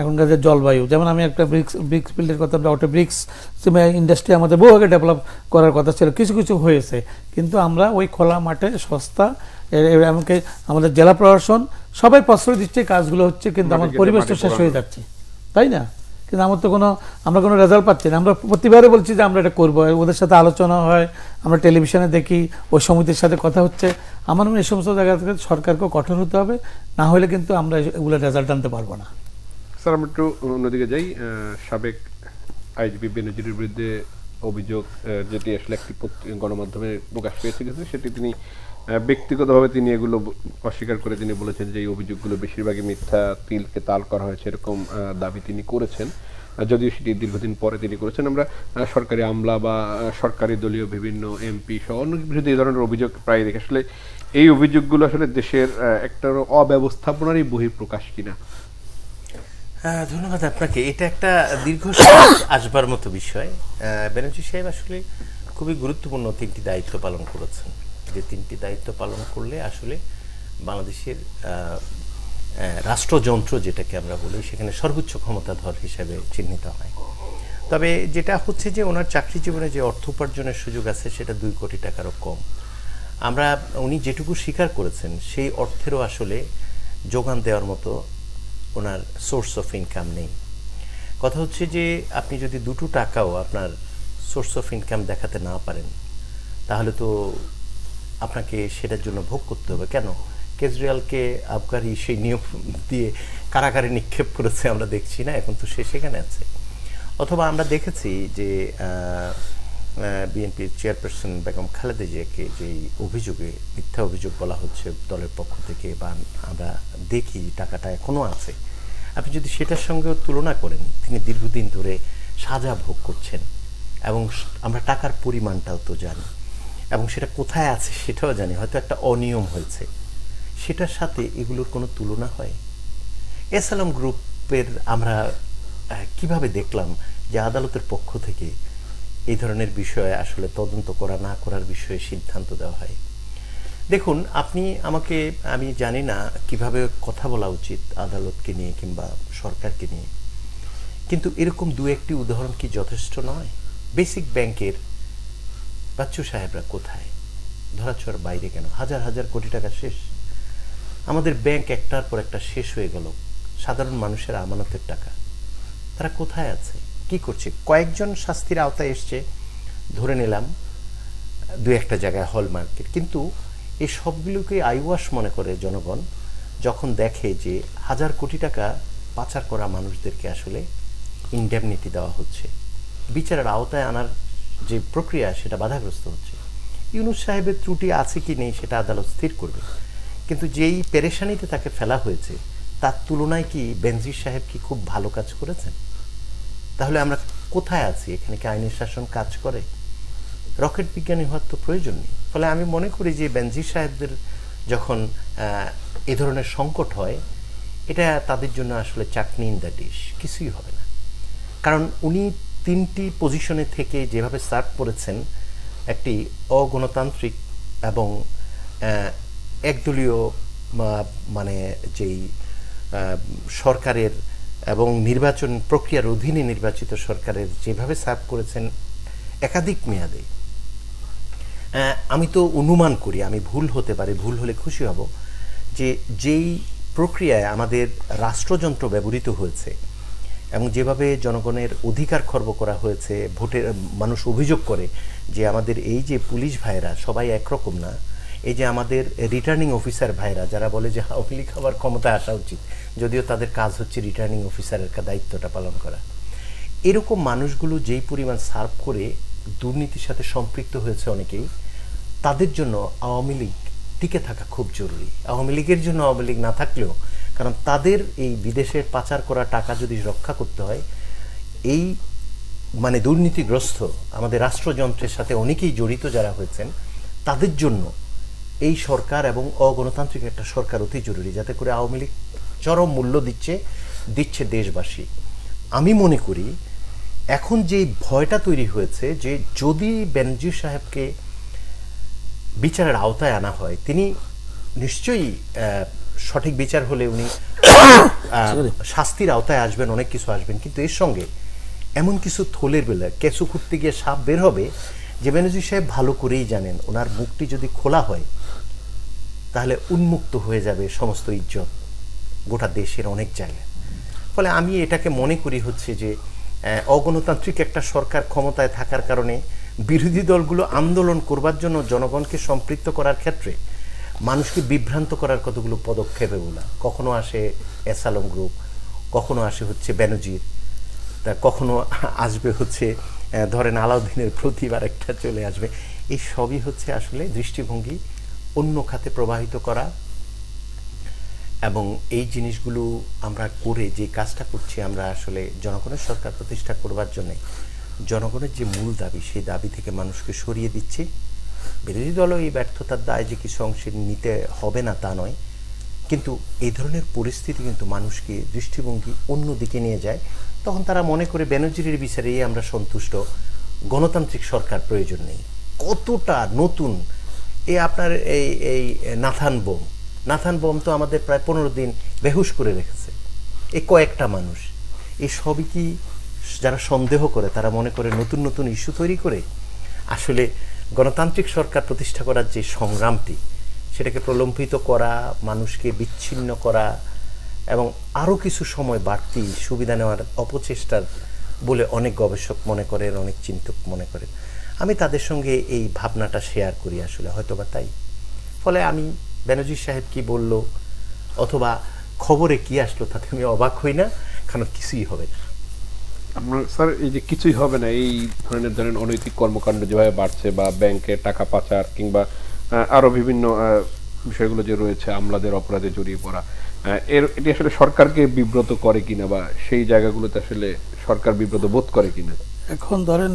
এখনকার যে জলবায়ু যেমন আমি একটা ব্রিক্স ব্রিক্স ফিল্ডের কথা বলি ওটা ব্রিক্স ইন্ডাস্ট্রি আমাদের বহু আগে ডেভেলপ করার কথা ছিল কিছু কিছু হয়েছে কিন্তু আমরা ওই খোলা মাঠে সস্তা এমনকি আমাদের জেলা প্রশাসন সবাই প্রশ্রয় দিচ্ছে কাজগুলো হচ্ছে কিন্তু আমাদের পরিবেশটা শেষ হয়ে যাচ্ছে তাই না কিন্তু আমার তো কোনো আমরা কোনো রেজাল্ট পাচ্ছি না আমরা প্রতিবারে বলছি যে আমরা এটা করবো ওদের সাথে আলোচনা হয় আমরা টেলিভিশনে দেখি ওই সমিতির সাথে কথা হচ্ছে আমার মনে এই সমস্ত জায়গা থেকে সরকারকেও কঠোর হতে হবে না হলে কিন্তু আমরা এগুলো রেজাল্ট আনতে পারবো না স্যার আমরা একটু অন্যদিকে যাই সাবেক আইজিপি বেনজির বিরুদ্ধে অভিযোগ যেটি আসলে একটি গণমাধ্যমে প্রকাশ পেয়েছে সেটি তিনি ব্যক্তিগতভাবে তিনি এগুলো অস্বীকার করে তিনি বলেছেন যে এই অভিযোগগুলো বেশিরভাগই মিথ্যা তিলকে তাল করা হয়েছে এরকম দাবি তিনি করেছেন যদিও সেটি দীর্ঘদিন পরে তিনি করেছেন আমরা সরকারি আমলা বা সরকারি দলীয় বিভিন্ন এমপি সহ অন্য বিরুদ্ধে এই ধরনের অভিযোগ প্রায় দেখে আসলে এই অভিযোগগুলো আসলে দেশের একটা অব্যবস্থাপনারই বহিঃপ্রকাশ কিনা ধন্যবাদ আপনাকে এটা একটা দীর্ঘ আসবার মতো বিষয় ব্যানার্জি সাহেব আসলে খুবই গুরুত্বপূর্ণ তিনটি দায়িত্ব পালন করেছেন যে তিনটি দায়িত্ব পালন করলে আসলে বাংলাদেশের রাষ্ট্রযন্ত্র যেটাকে আমরা বলি সেখানে সর্বোচ্চ ক্ষমতাধর হিসেবে চিহ্নিত হয় তবে যেটা হচ্ছে যে ওনার চাকরি জীবনে যে অর্থ উপার্জনের সুযোগ আছে সেটা দুই কোটি টাকারও কম আমরা উনি যেটুকু স্বীকার করেছেন সেই অর্থেরও আসলে যোগান দেওয়ার মতো ওনার সোর্স অফ ইনকাম নেই কথা হচ্ছে যে আপনি যদি দুটো টাকাও আপনার সোর্স অফ ইনকাম দেখাতে না পারেন তাহলে তো আপনাকে সেটার জন্য ভোগ করতে হবে কেন কেজরিওয়ালকে আবগারি সেই নিয়োগ দিয়ে কারাগারে নিক্ষেপ করেছে আমরা দেখছি না এখন তো সে সেখানে আছে অথবা আমরা দেখেছি যে বিএনপির চেয়ারপারসন বেগম খালেদা জিয়াকে যেই অভিযোগে মিথ্যা অভিযোগ বলা হচ্ছে দলের পক্ষ থেকে বা আমরা দেখি টাকাটা এখনও আছে আপনি যদি সেটার সঙ্গেও তুলনা করেন তিনি দীর্ঘদিন ধরে সাজা ভোগ করছেন এবং আমরা টাকার পরিমাণটাও তো জানি এবং সেটা কোথায় আছে সেটাও জানি হয়তো একটা অনিয়ম হয়েছে সেটার সাথে এগুলোর কোনো তুলনা হয় এসালাম গ্রুপের আমরা কিভাবে দেখলাম যে আদালতের পক্ষ থেকে এই ধরনের বিষয়ে আসলে তদন্ত করা না করার বিষয়ে সিদ্ধান্ত দেওয়া হয় দেখুন আপনি আমাকে আমি জানি না কিভাবে কথা বলা উচিত আদালতকে নিয়ে কিংবা সরকারকে নিয়ে কিন্তু এরকম দু একটি উদাহরণ কি যথেষ্ট নয় বেসিক ব্যাংকের বাচ্চু সাহেবরা কোথায় ধরা ছোঁয়ার বাইরে কেন হাজার হাজার কোটি টাকা শেষ আমাদের ব্যাংক একটার পর একটা শেষ হয়ে গেল সাধারণ মানুষের আমানতের টাকা তারা কোথায় আছে কি করছে কয়েকজন শাস্তির আওতায় এসছে ধরে নিলাম দু একটা জায়গায় হল মার্কেট কিন্তু এই সবগুলোকে আইওয়াশ মনে করে জনগণ যখন দেখে যে হাজার কোটি টাকা পাচার করা মানুষদেরকে আসলে ইনডেমনিটি দেওয়া হচ্ছে বিচারের আওতায় আনার যে প্রক্রিয়া সেটা বাধাগ্রস্ত হচ্ছে ইউনুস সাহেবের ত্রুটি আছে কি নেই সেটা আদালত স্থির করবে কিন্তু যেই পেরেশানিতে তাকে ফেলা হয়েছে তার তুলনায় কি বেনজির সাহেব কি খুব ভালো কাজ করেছেন তাহলে আমরা কোথায় আছি এখানে কি আইনের শাসন কাজ করে রকেট বিজ্ঞানী হওয়ার তো প্রয়োজন নেই ফলে আমি মনে করি যে বেনজির সাহেবদের যখন এ ধরনের সংকট হয় এটা তাদের জন্য আসলে চাটনি ইন দ্য ডিশ কিছুই হবে না কারণ উনি তিনটি পজিশনে থেকে যেভাবে সার্ভ করেছেন একটি অগণতান্ত্রিক এবং একদলীয় মানে যেই সরকারের এবং নির্বাচন প্রক্রিয়ার অধীনে নির্বাচিত সরকারের যেভাবে সার্ভ করেছেন একাধিক মেয়াদে আমি তো অনুমান করি আমি ভুল হতে পারে ভুল হলে খুশি হব যে যেই প্রক্রিয়ায় আমাদের রাষ্ট্রযন্ত্র ব্যবহৃত হয়েছে এবং যেভাবে জনগণের অধিকার খর্ব করা হয়েছে ভোটের মানুষ অভিযোগ করে যে আমাদের এই যে পুলিশ ভাইরা সবাই একরকম না এই যে আমাদের রিটার্নিং অফিসার ভাইরা যারা বলে যে আওয়ামী লীগ হওয়ার ক্ষমতায় আসা উচিত যদিও তাদের কাজ হচ্ছে রিটার্নিং অফিসারের দায়িত্বটা পালন করা এরকম মানুষগুলো যেই পরিমাণ সার্ভ করে দুর্নীতির সাথে সম্পৃক্ত হয়েছে অনেকেই তাদের জন্য আওয়ামী লীগ টিকে থাকা খুব জরুরি আওয়ামী লীগের জন্য আওয়ামী লীগ না থাকলেও কারণ তাদের এই বিদেশে পাচার করা টাকা যদি রক্ষা করতে হয় এই মানে দুর্নীতিগ্রস্ত আমাদের রাষ্ট্রযন্ত্রের সাথে অনেকেই জড়িত যারা হয়েছেন তাদের জন্য এই সরকার এবং অগণতান্ত্রিক একটা সরকার অতি জরুরি যাতে করে আওয়ামী লীগ চরম মূল্য দিচ্ছে দিচ্ছে দেশবাসী আমি মনে করি এখন যে ভয়টা তৈরি হয়েছে যে যদি ব্যানার্জি সাহেবকে বিচারের আওতায় আনা হয় তিনি নিশ্চয়ই সঠিক বিচার হলে উনি শাস্তির আওতায় আসবেন অনেক কিছু আসবেন কিন্তু এর সঙ্গে এমন কিছু থলের বেলা কেঁচু খুঁড়তে গিয়ে সাপ বের হবে যে ব্যানার্জি সাহেব ভালো করেই জানেন ওনার মুখটি যদি খোলা হয় তাহলে উন্মুক্ত হয়ে যাবে সমস্ত ইজ্জত গোটা দেশের অনেক জায়গায় ফলে আমি এটাকে মনে করি হচ্ছে যে অগণতান্ত্রিক একটা সরকার ক্ষমতায় থাকার কারণে বিরোধী দলগুলো আন্দোলন করবার জন্য জনগণকে সম্পৃক্ত করার ক্ষেত্রে মানুষকে বিভ্রান্ত করার কতগুলো পদক্ষেপ এগুলো কখনো আসে এসালম গ্রুপ কখনো আসে হচ্ছে ব্যানজির তা কখনো আসবে হচ্ছে ধরেন আলাউদ্দিনের প্রতিবার একটা চলে আসবে এই সবই হচ্ছে আসলে দৃষ্টিভঙ্গি অন্য খাতে প্রবাহিত করা এবং এই জিনিসগুলো আমরা করে যে কাজটা করছি আমরা আসলে জনগণের সরকার প্রতিষ্ঠা করবার জন্যে জনগণের যে মূল দাবি সেই দাবি থেকে মানুষকে সরিয়ে দিচ্ছি বিরোধী দলও এই ব্যর্থতার দায় যে কিছু অংশে নিতে হবে না তা নয় কিন্তু এই ধরনের পরিস্থিতি কিন্তু মানুষকে দৃষ্টিভঙ্গি অন্য দিকে নিয়ে যায় তখন তারা মনে করে ব্যানার্জির বিচারেই আমরা সন্তুষ্ট গণতান্ত্রিক সরকার প্রয়োজন নেই কতটা নতুন এ আপনার এই এই নাথান বোম নাথান বোম তো আমাদের প্রায় পনেরো দিন বেহুশ করে রেখেছে এ কয়েকটা মানুষ এ সবই কি যারা সন্দেহ করে তারা মনে করে নতুন নতুন ইস্যু তৈরি করে আসলে গণতান্ত্রিক সরকার প্রতিষ্ঠা করার যে সংগ্রামটি সেটাকে প্রলম্বিত করা মানুষকে বিচ্ছিন্ন করা এবং আরও কিছু সময় বাড়তি সুবিধা নেওয়ার অপচেষ্টার বলে অনেক গবেষক মনে করেন অনেক চিন্তক মনে করেন আমি তাদের সঙ্গে এই ভাবনাটা শেয়ার করি আসলে হয়তো বা তাই ফলে আমি ব্যানার্জি সাহেব কি বলল অথবা খবরে কি আসলো তাতে আমি অবাক হই না কারণ কিছুই হবে না স্যার এই যে কিছুই হবে না এই ধরনের ধরেন অনৈতিক কর্মকাণ্ড যেভাবে বাড়ছে বা ব্যাংকে টাকা পাচার কিংবা আরও বিভিন্ন বিষয়গুলো যে রয়েছে আমলাদের অপরাধে জড়িয়ে পড়া এর এটি আসলে সরকারকে বিব্রত করে কিনা বা সেই জায়গাগুলোতে আসলে সরকার বিব্রত বোধ করে কিনা এখন ধরেন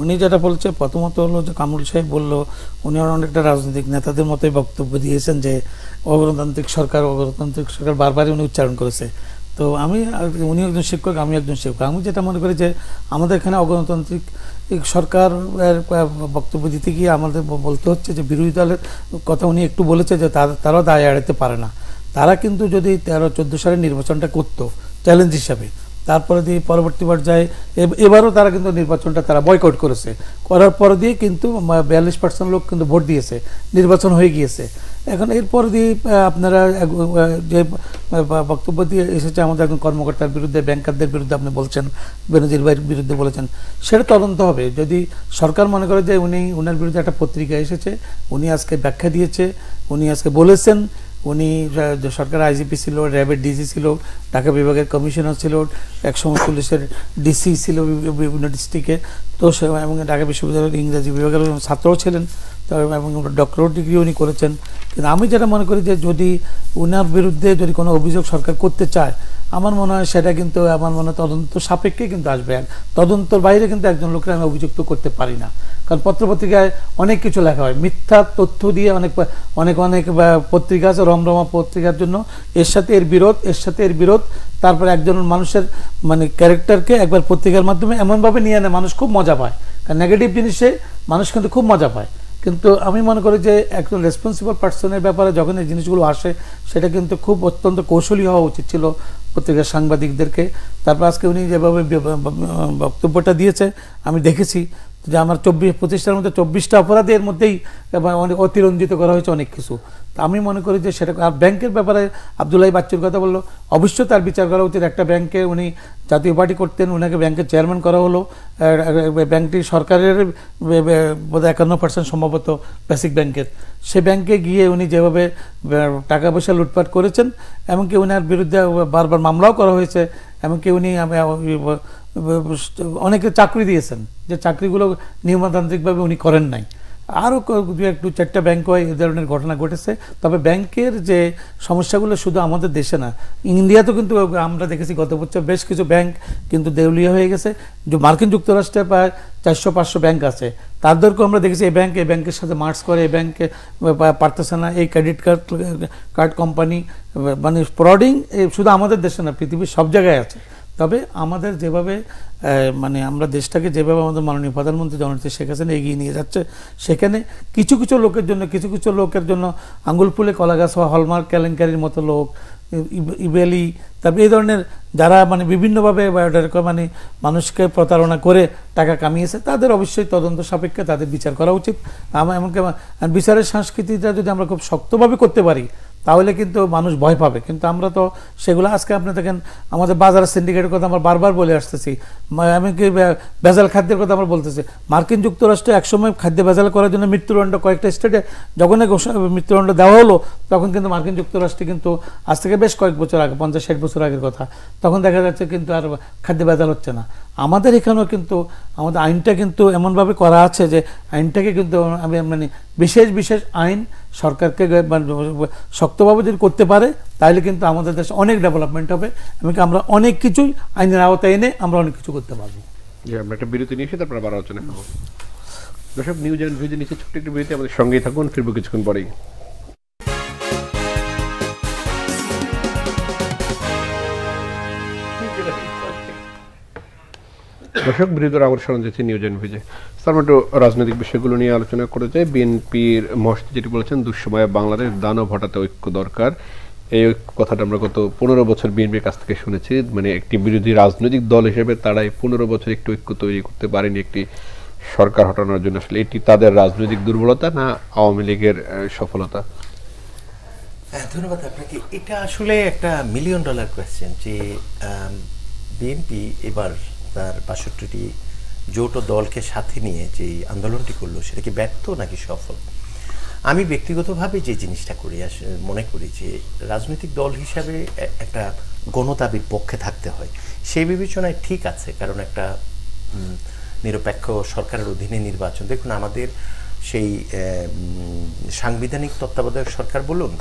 উনি যেটা বলছে প্রথমত হলো যে কামরুল সাহেব বললো উনি অনেকটা রাজনৈতিক নেতাদের মতোই বক্তব্য দিয়েছেন যে অগণতান্ত্রিক সরকার অগণতান্ত্রিক সরকার বারবারই উনি উচ্চারণ করেছে তো আমি উনি একজন শিক্ষক আমি একজন শিক্ষক আমি যেটা মনে করি যে আমাদের এখানে অগণতান্ত্রিক সরকার বক্তব্য দিতে গিয়ে আমাদের বলতে হচ্ছে যে বিরোধী দলের কথা উনি একটু বলেছে যে তারা দায় এড়াতে পারে না তারা কিন্তু যদি তেরো চোদ্দো সালে নির্বাচনটা করত চ্যালেঞ্জ হিসাবে তারপরে দিয়ে পরবর্তী পর্যায়ে এবারও তারা কিন্তু নির্বাচনটা তারা বয়কট করেছে করার পর দিয়ে কিন্তু বিয়াল্লিশ পার্সেন্ট লোক কিন্তু ভোট দিয়েছে নির্বাচন হয়ে গিয়েছে এখন এরপর দিয়ে আপনারা যে বক্তব্য দিয়ে এসেছে আমাদের এখন কর্মকর্তার বিরুদ্ধে ব্যাংকারদের বিরুদ্ধে আপনি বলছেন বেনজির ভাইয়ের বিরুদ্ধে বলেছেন সেটা তদন্ত হবে যদি সরকার মনে করে যে উনি ওনার বিরুদ্ধে একটা পত্রিকা এসেছে উনি আজকে ব্যাখ্যা দিয়েছে উনি আজকে বলেছেন উনি সরকার আইজিপি ছিল র্যাবের ডিসি ছিল ঢাকা বিভাগের কমিশনার ছিল একসময় পুলিশের ডিসি ছিল বিভিন্ন ডিস্ট্রিক্টে তো এবং ঢাকা বিশ্ববিদ্যালয়ের ইংরেজি বিভাগের ছাত্রও ছিলেন এবং ডক্টরেট ডিগ্রি উনি করেছেন কিন্তু আমি যেটা মনে করি যে যদি উনার বিরুদ্ধে যদি কোনো অভিযোগ সরকার করতে চায় আমার মনে হয় সেটা কিন্তু আমার মনে হয় তদন্ত সাপেক্ষে কিন্তু আসবে তদন্তর বাইরে কিন্তু একজন লোকের আমি অভিযুক্ত করতে পারি না কারণ পত্রপত্রিকায় অনেক কিছু লেখা হয় মিথ্যা তথ্য দিয়ে অনেক অনেক অনেক পত্রিকা আছে রমরমা পত্রিকার জন্য এর সাথে এর বিরোধ এর সাথে এর বিরোধ তারপরে একজন মানুষের মানে ক্যারেক্টারকে একবার পত্রিকার মাধ্যমে এমনভাবে নিয়ে আনে মানুষ খুব মজা পায় কারণ নেগেটিভ জিনিসে মানুষ কিন্তু খুব মজা পায় কিন্তু আমি মনে করি যে একজন রেসপন্সিবল পার্সনের ব্যাপারে যখন এই জিনিসগুলো আসে সেটা কিন্তু খুব অত্যন্ত কৌশলী হওয়া উচিত ছিল প্রত্যেকের সাংবাদিকদেরকে তারপর আজকে উনি যেভাবে বক্তব্যটা দিয়েছে আমি দেখেছি যে আমার চব্বিশ প্রতিষ্ঠার মধ্যে চব্বিশটা অপরাধের মধ্যেই অনেক অতিরঞ্জিত করা হয়েছে অনেক কিছু তা আমি মনে করি যে সেরকম আর ব্যাংকের ব্যাপারে আবদুল্লাহ বাচ্চুর কথা বললো অবশ্যই তার বিচার করা উচিত একটা ব্যাংকে উনি জাতীয় পার্টি করতেন উনাকে ব্যাংকের চেয়ারম্যান করা হলো ব্যাংকটি সরকারের বোধ একান্ন পার্সেন্ট সম্ভবত বেসিক ব্যাংকের সে ব্যাংকে গিয়ে উনি যেভাবে টাকা পয়সা লুটপাট করেছেন এমনকি উনার বিরুদ্ধে বারবার মামলাও করা হয়েছে এমনকি উনি অনেকে চাকরি দিয়েছেন যে চাকরিগুলো নিয়মতান্ত্রিকভাবে উনি করেন নাই আরও দু একটু চারটা ব্যাংক হয় এ ধরনের ঘটনা ঘটেছে তবে ব্যাংকের যে সমস্যাগুলো শুধু আমাদের দেশে না ইন্ডিয়াতেও কিন্তু আমরা দেখেছি গত বছর বেশ কিছু ব্যাংক কিন্তু দেউলিয়া হয়ে গেছে যে মার্কিন যুক্তরাষ্ট্রে প্রায় চারশো পাঁচশো ব্যাংক আছে তাদেরকেও আমরা দেখেছি এই ব্যাংক এই ব্যাংকের সাথে মার্চ করে এই ব্যাংকে পারতেছে না এই ক্রেডিট কার্ড কার্ড কোম্পানি মানে ফ্রডিং শুধু আমাদের দেশে না পৃথিবীর সব জায়গায় আছে তবে আমাদের যেভাবে মানে আমরা দেশটাকে যেভাবে আমাদের মাননীয় প্রধানমন্ত্রী জননেত্রী শেখ হাসিনা এগিয়ে নিয়ে যাচ্ছে সেখানে কিছু কিছু লোকের জন্য কিছু কিছু লোকের জন্য আঙ্গুল ফুলে কলাগাছ বা হলমার্ক কেলেঙ্কারির মতো লোক ইবেলি তারপর এই ধরনের যারা মানে বিভিন্নভাবে মানে মানুষকে প্রতারণা করে টাকা কামিয়েছে তাদের অবশ্যই তদন্ত সাপেক্ষে তাদের বিচার করা উচিত আমার এমনকি বিচারের সংস্কৃতিটা যদি আমরা খুব শক্তভাবে করতে পারি তাহলে কিন্তু মানুষ ভয় পাবে কিন্তু আমরা তো সেগুলো আজকে আপনি দেখেন আমাদের বাজার সিন্ডিকেটের কথা আমরা বারবার বলে আসতেছি এমনকি ভেজাল খাদ্যের কথা আমরা বলতেছি মার্কিন যুক্তরাষ্ট্রে একসময় খাদ্য ভেজাল করার জন্য মৃত্যুদণ্ড কয়েকটা স্টেটে যখনই মৃত্যুদণ্ড দেওয়া হলো তখন কিন্তু মার্কিন যুক্তরাষ্ট্রে কিন্তু আজ থেকে বেশ কয়েক বছর আগে পঞ্চাশ ষাট বছর আগের কথা তখন দেখা যাচ্ছে কিন্তু আর খাদ্য ভেজাল হচ্ছে না আমাদের এখানেও কিন্তু আমাদের আইনটা কিন্তু এমনভাবে করা আছে যে আইনটাকে কিন্তু আমি মানে বিশেষ বিশেষ আইন সরকারকে মানে শক্তভাবে যদি করতে পারে তাহলে কিন্তু আমাদের দেশে অনেক ডেভেলপমেন্ট হবে এবং আমরা অনেক কিছুই আইনের আওতায় এনে আমরা অনেক কিছু করতে পারবো আমরা একটা বিরতি নিয়ে এসে তারপর আবার আলোচনা করবো দর্শক নিউজ এন্ড ভিউজের নিচ্ছে ছোট্ট একটি বিরতি আমাদের সঙ্গেই থাকুন ফিরবো কিছুক্ষণ পরেই দর্শক বৃদ্ধরা আকর্ষণ স্মরণ নিয়োজন নিউজ এন ভিজে সারমাটো রাজনৈতিক বিষয়গুলো নিয়ে আলোচনা করে যায় বিএনপির মহসিদ যেটি বলেছেন দুঃসময়ে বাংলাদেশ দানব হঠাতে ঐক্য দরকার এই কথাটা আমরা গত পনেরো বছর বিএনপির কাছ থেকে শুনেছি মানে একটি বিরোধী রাজনৈতিক দল হিসেবে তারা এই পনেরো বছর একটি ঐক্য তৈরি করতে পারেনি একটি সরকার হটানোর জন্য আসলে এটি তাদের রাজনৈতিক দুর্বলতা না আওয়ামী লীগের সফলতা হ্যাঁ, ধন্যবাদ আপনাকে এটা আসলে একটা মিলিয়ন ডলার কোয়েশ্চেন যে বিএনপি এবার তার বাষট্টিটি জোট দলকে সাথে নিয়ে যে আন্দোলনটি করলো সেটা কি ব্যর্থ নাকি সফল আমি ব্যক্তিগতভাবে যে জিনিসটা করি মনে করি যে রাজনৈতিক দল হিসাবে একটা গণতাবির পক্ষে থাকতে হয় সেই বিবেচনায় ঠিক আছে কারণ একটা নিরপেক্ষ সরকারের অধীনে নির্বাচন দেখুন আমাদের সেই সাংবিধানিক তত্ত্বাবধায়ক সরকার বলুন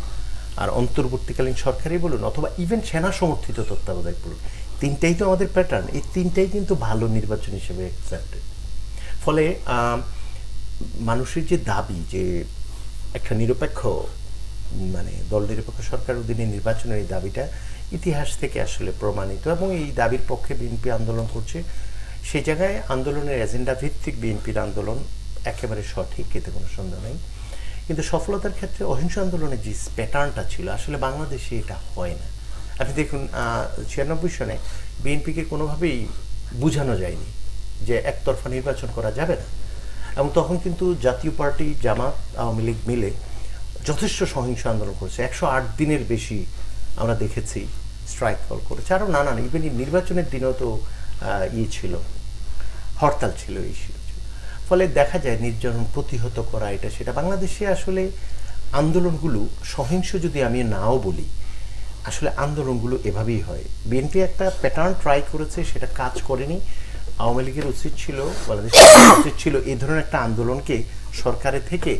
আর অন্তর্বর্তীকালীন সরকারই বলুন অথবা ইভেন সেনা সমর্থিত তত্ত্বাবধায়ক বলুন তিনটাই তো আমাদের প্যাটার্ন এই তিনটাই কিন্তু ভালো নির্বাচন হিসেবে অ্যাকসেপ্টেড ফলে মানুষের যে দাবি যে একটা নিরপেক্ষ মানে দল নিরপেক্ষ সরকার অধীনে নির্বাচনের এই দাবিটা ইতিহাস থেকে আসলে প্রমাণিত এবং এই দাবির পক্ষে বিএনপি আন্দোলন করছে সেই জায়গায় আন্দোলনের এজেন্ডা ভিত্তিক বিএনপির আন্দোলন একেবারে সঠিক এতে কোনো সন্দেহ নেই কিন্তু সফলতার ক্ষেত্রে অহিংস আন্দোলনের যে প্যাটার্নটা ছিল আসলে বাংলাদেশে এটা হয় না আপনি দেখুন ছিয়ানব্বই সনে বিএনপিকে কোনোভাবেই বোঝানো যায়নি যে একতরফা নির্বাচন করা যাবে না এবং তখন কিন্তু জাতীয় পার্টি জামাত আওয়ামী লীগ মিলে যথেষ্ট সহিংস আন্দোলন করেছে একশো আট দিনের বেশি আমরা দেখেছি স্ট্রাইক কল করেছে আরও নানান ইভেন নির্বাচনের দিনও তো ইয়ে ছিল হরতাল ছিল এই ফলে দেখা যায় নির্যাতন প্রতিহত করা এটা সেটা বাংলাদেশে আসলে আন্দোলনগুলো সহিংস যদি আমি নাও বলি আসলে আন্দোলনগুলো এভাবেই হয় বিএনপি একটা প্যাটার্ন ট্রাই করেছে সেটা কাজ করেনি আওয়ামী লীগের উচিত ছিল বাংলাদেশের উচিত ছিল এই ধরনের একটা আন্দোলনকে সরকারে থেকে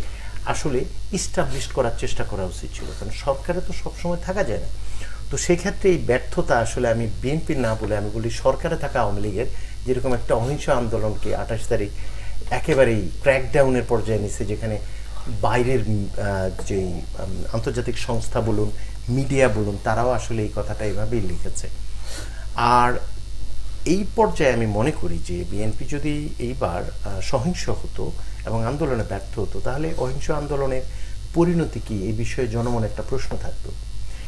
আসলে ইস্টাবলিশ করার চেষ্টা করা উচিত ছিল কারণ সরকারে তো সবসময় থাকা যায় না তো সেক্ষেত্রে এই ব্যর্থতা আসলে আমি বিএনপির না বলে আমি বলি সরকারে থাকা আওয়ামী লীগের যেরকম একটা অহিংস আন্দোলনকে আঠাশ তারিখ একেবারেই ক্র্যাকডাউনের পর্যায়ে নিছে যেখানে বাইরের যেই আন্তর্জাতিক সংস্থা বলুন মিডিয়া বলুন তারাও আসলে এই কথাটা এভাবেই লিখেছে আর এই পর্যায়ে আমি মনে করি যে বিএনপি যদি এইবার সহিংস হতো এবং আন্দোলনে ব্যর্থ হতো তাহলে অহিংস আন্দোলনের পরিণতি কি এই বিষয়ে জনমনে একটা প্রশ্ন থাকতো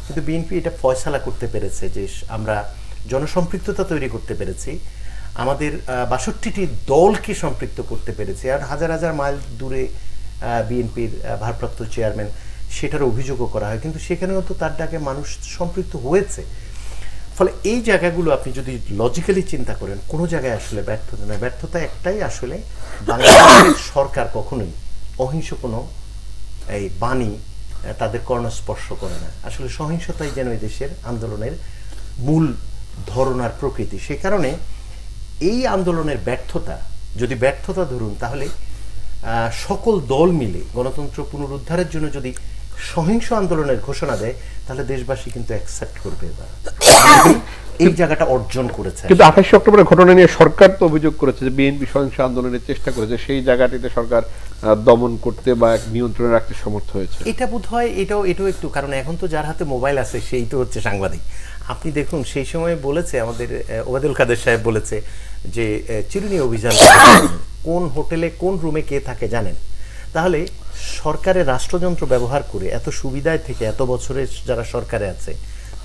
কিন্তু বিএনপি এটা ফয়সালা করতে পেরেছে যে আমরা জনসম্পৃক্ততা তৈরি করতে পেরেছি আমাদের বাষট্টিটি দলকে সম্পৃক্ত করতে পেরেছি আর হাজার হাজার মাইল দূরে বিএনপির ভারপ্রাপ্ত চেয়ারম্যান সেটার অভিযোগও করা হয় কিন্তু সেখানেও তো তার ডাকে মানুষ সম্পৃক্ত হয়েছে ফলে এই জায়গাগুলো আপনি যদি লজিক্যালি চিন্তা করেন কোনো জায়গায় আসলে ব্যর্থতা নয় ব্যর্থতা একটাই আসলে সরকার কখনোই অহিংস কোনো এই বাণী তাদের কর্ণস্পর্শ করে না আসলে সহিংসতাই যেন এই দেশের আন্দোলনের মূল ধরনার প্রকৃতি সে কারণে এই আন্দোলনের ব্যর্থতা যদি ব্যর্থতা ধরুন তাহলে সকল দল মিলে গণতন্ত্র পুনরুদ্ধারের জন্য যদি সহিংস আন্দোলনের ঘোষণা দেয় তাহলে দেশবাসী কিন্তু অ্যাকসেপ্ট করবে এবার এই জায়গাটা অর্জন করেছে কিন্তু আঠাশে অক্টোবরের ঘটনা নিয়ে সরকার তো অভিযোগ করেছে যে বিএনপি সহিংস আন্দোলনের চেষ্টা করেছে সেই জায়গাটিতে সরকার দমন করতে বা এক নিয়ন্ত্রণে রাখতে সমর্থ হয়েছে এটা বোধ হয় এটাও এটাও একটু কারণ এখন তো যার হাতে মোবাইল আছে সেই তো হচ্ছে সাংবাদিক আপনি দেখুন সেই সময় বলেছে আমাদের ওবায়দুল কাদের সাহেব বলেছে যে চিরুনি অভিযান কোন হোটেলে কোন রুমে কে থাকে জানেন তাহলে সরকারের রাষ্ট্রযন্ত্র ব্যবহার করে এত সুবিধায় থেকে এত বছরের যারা সরকারে আছে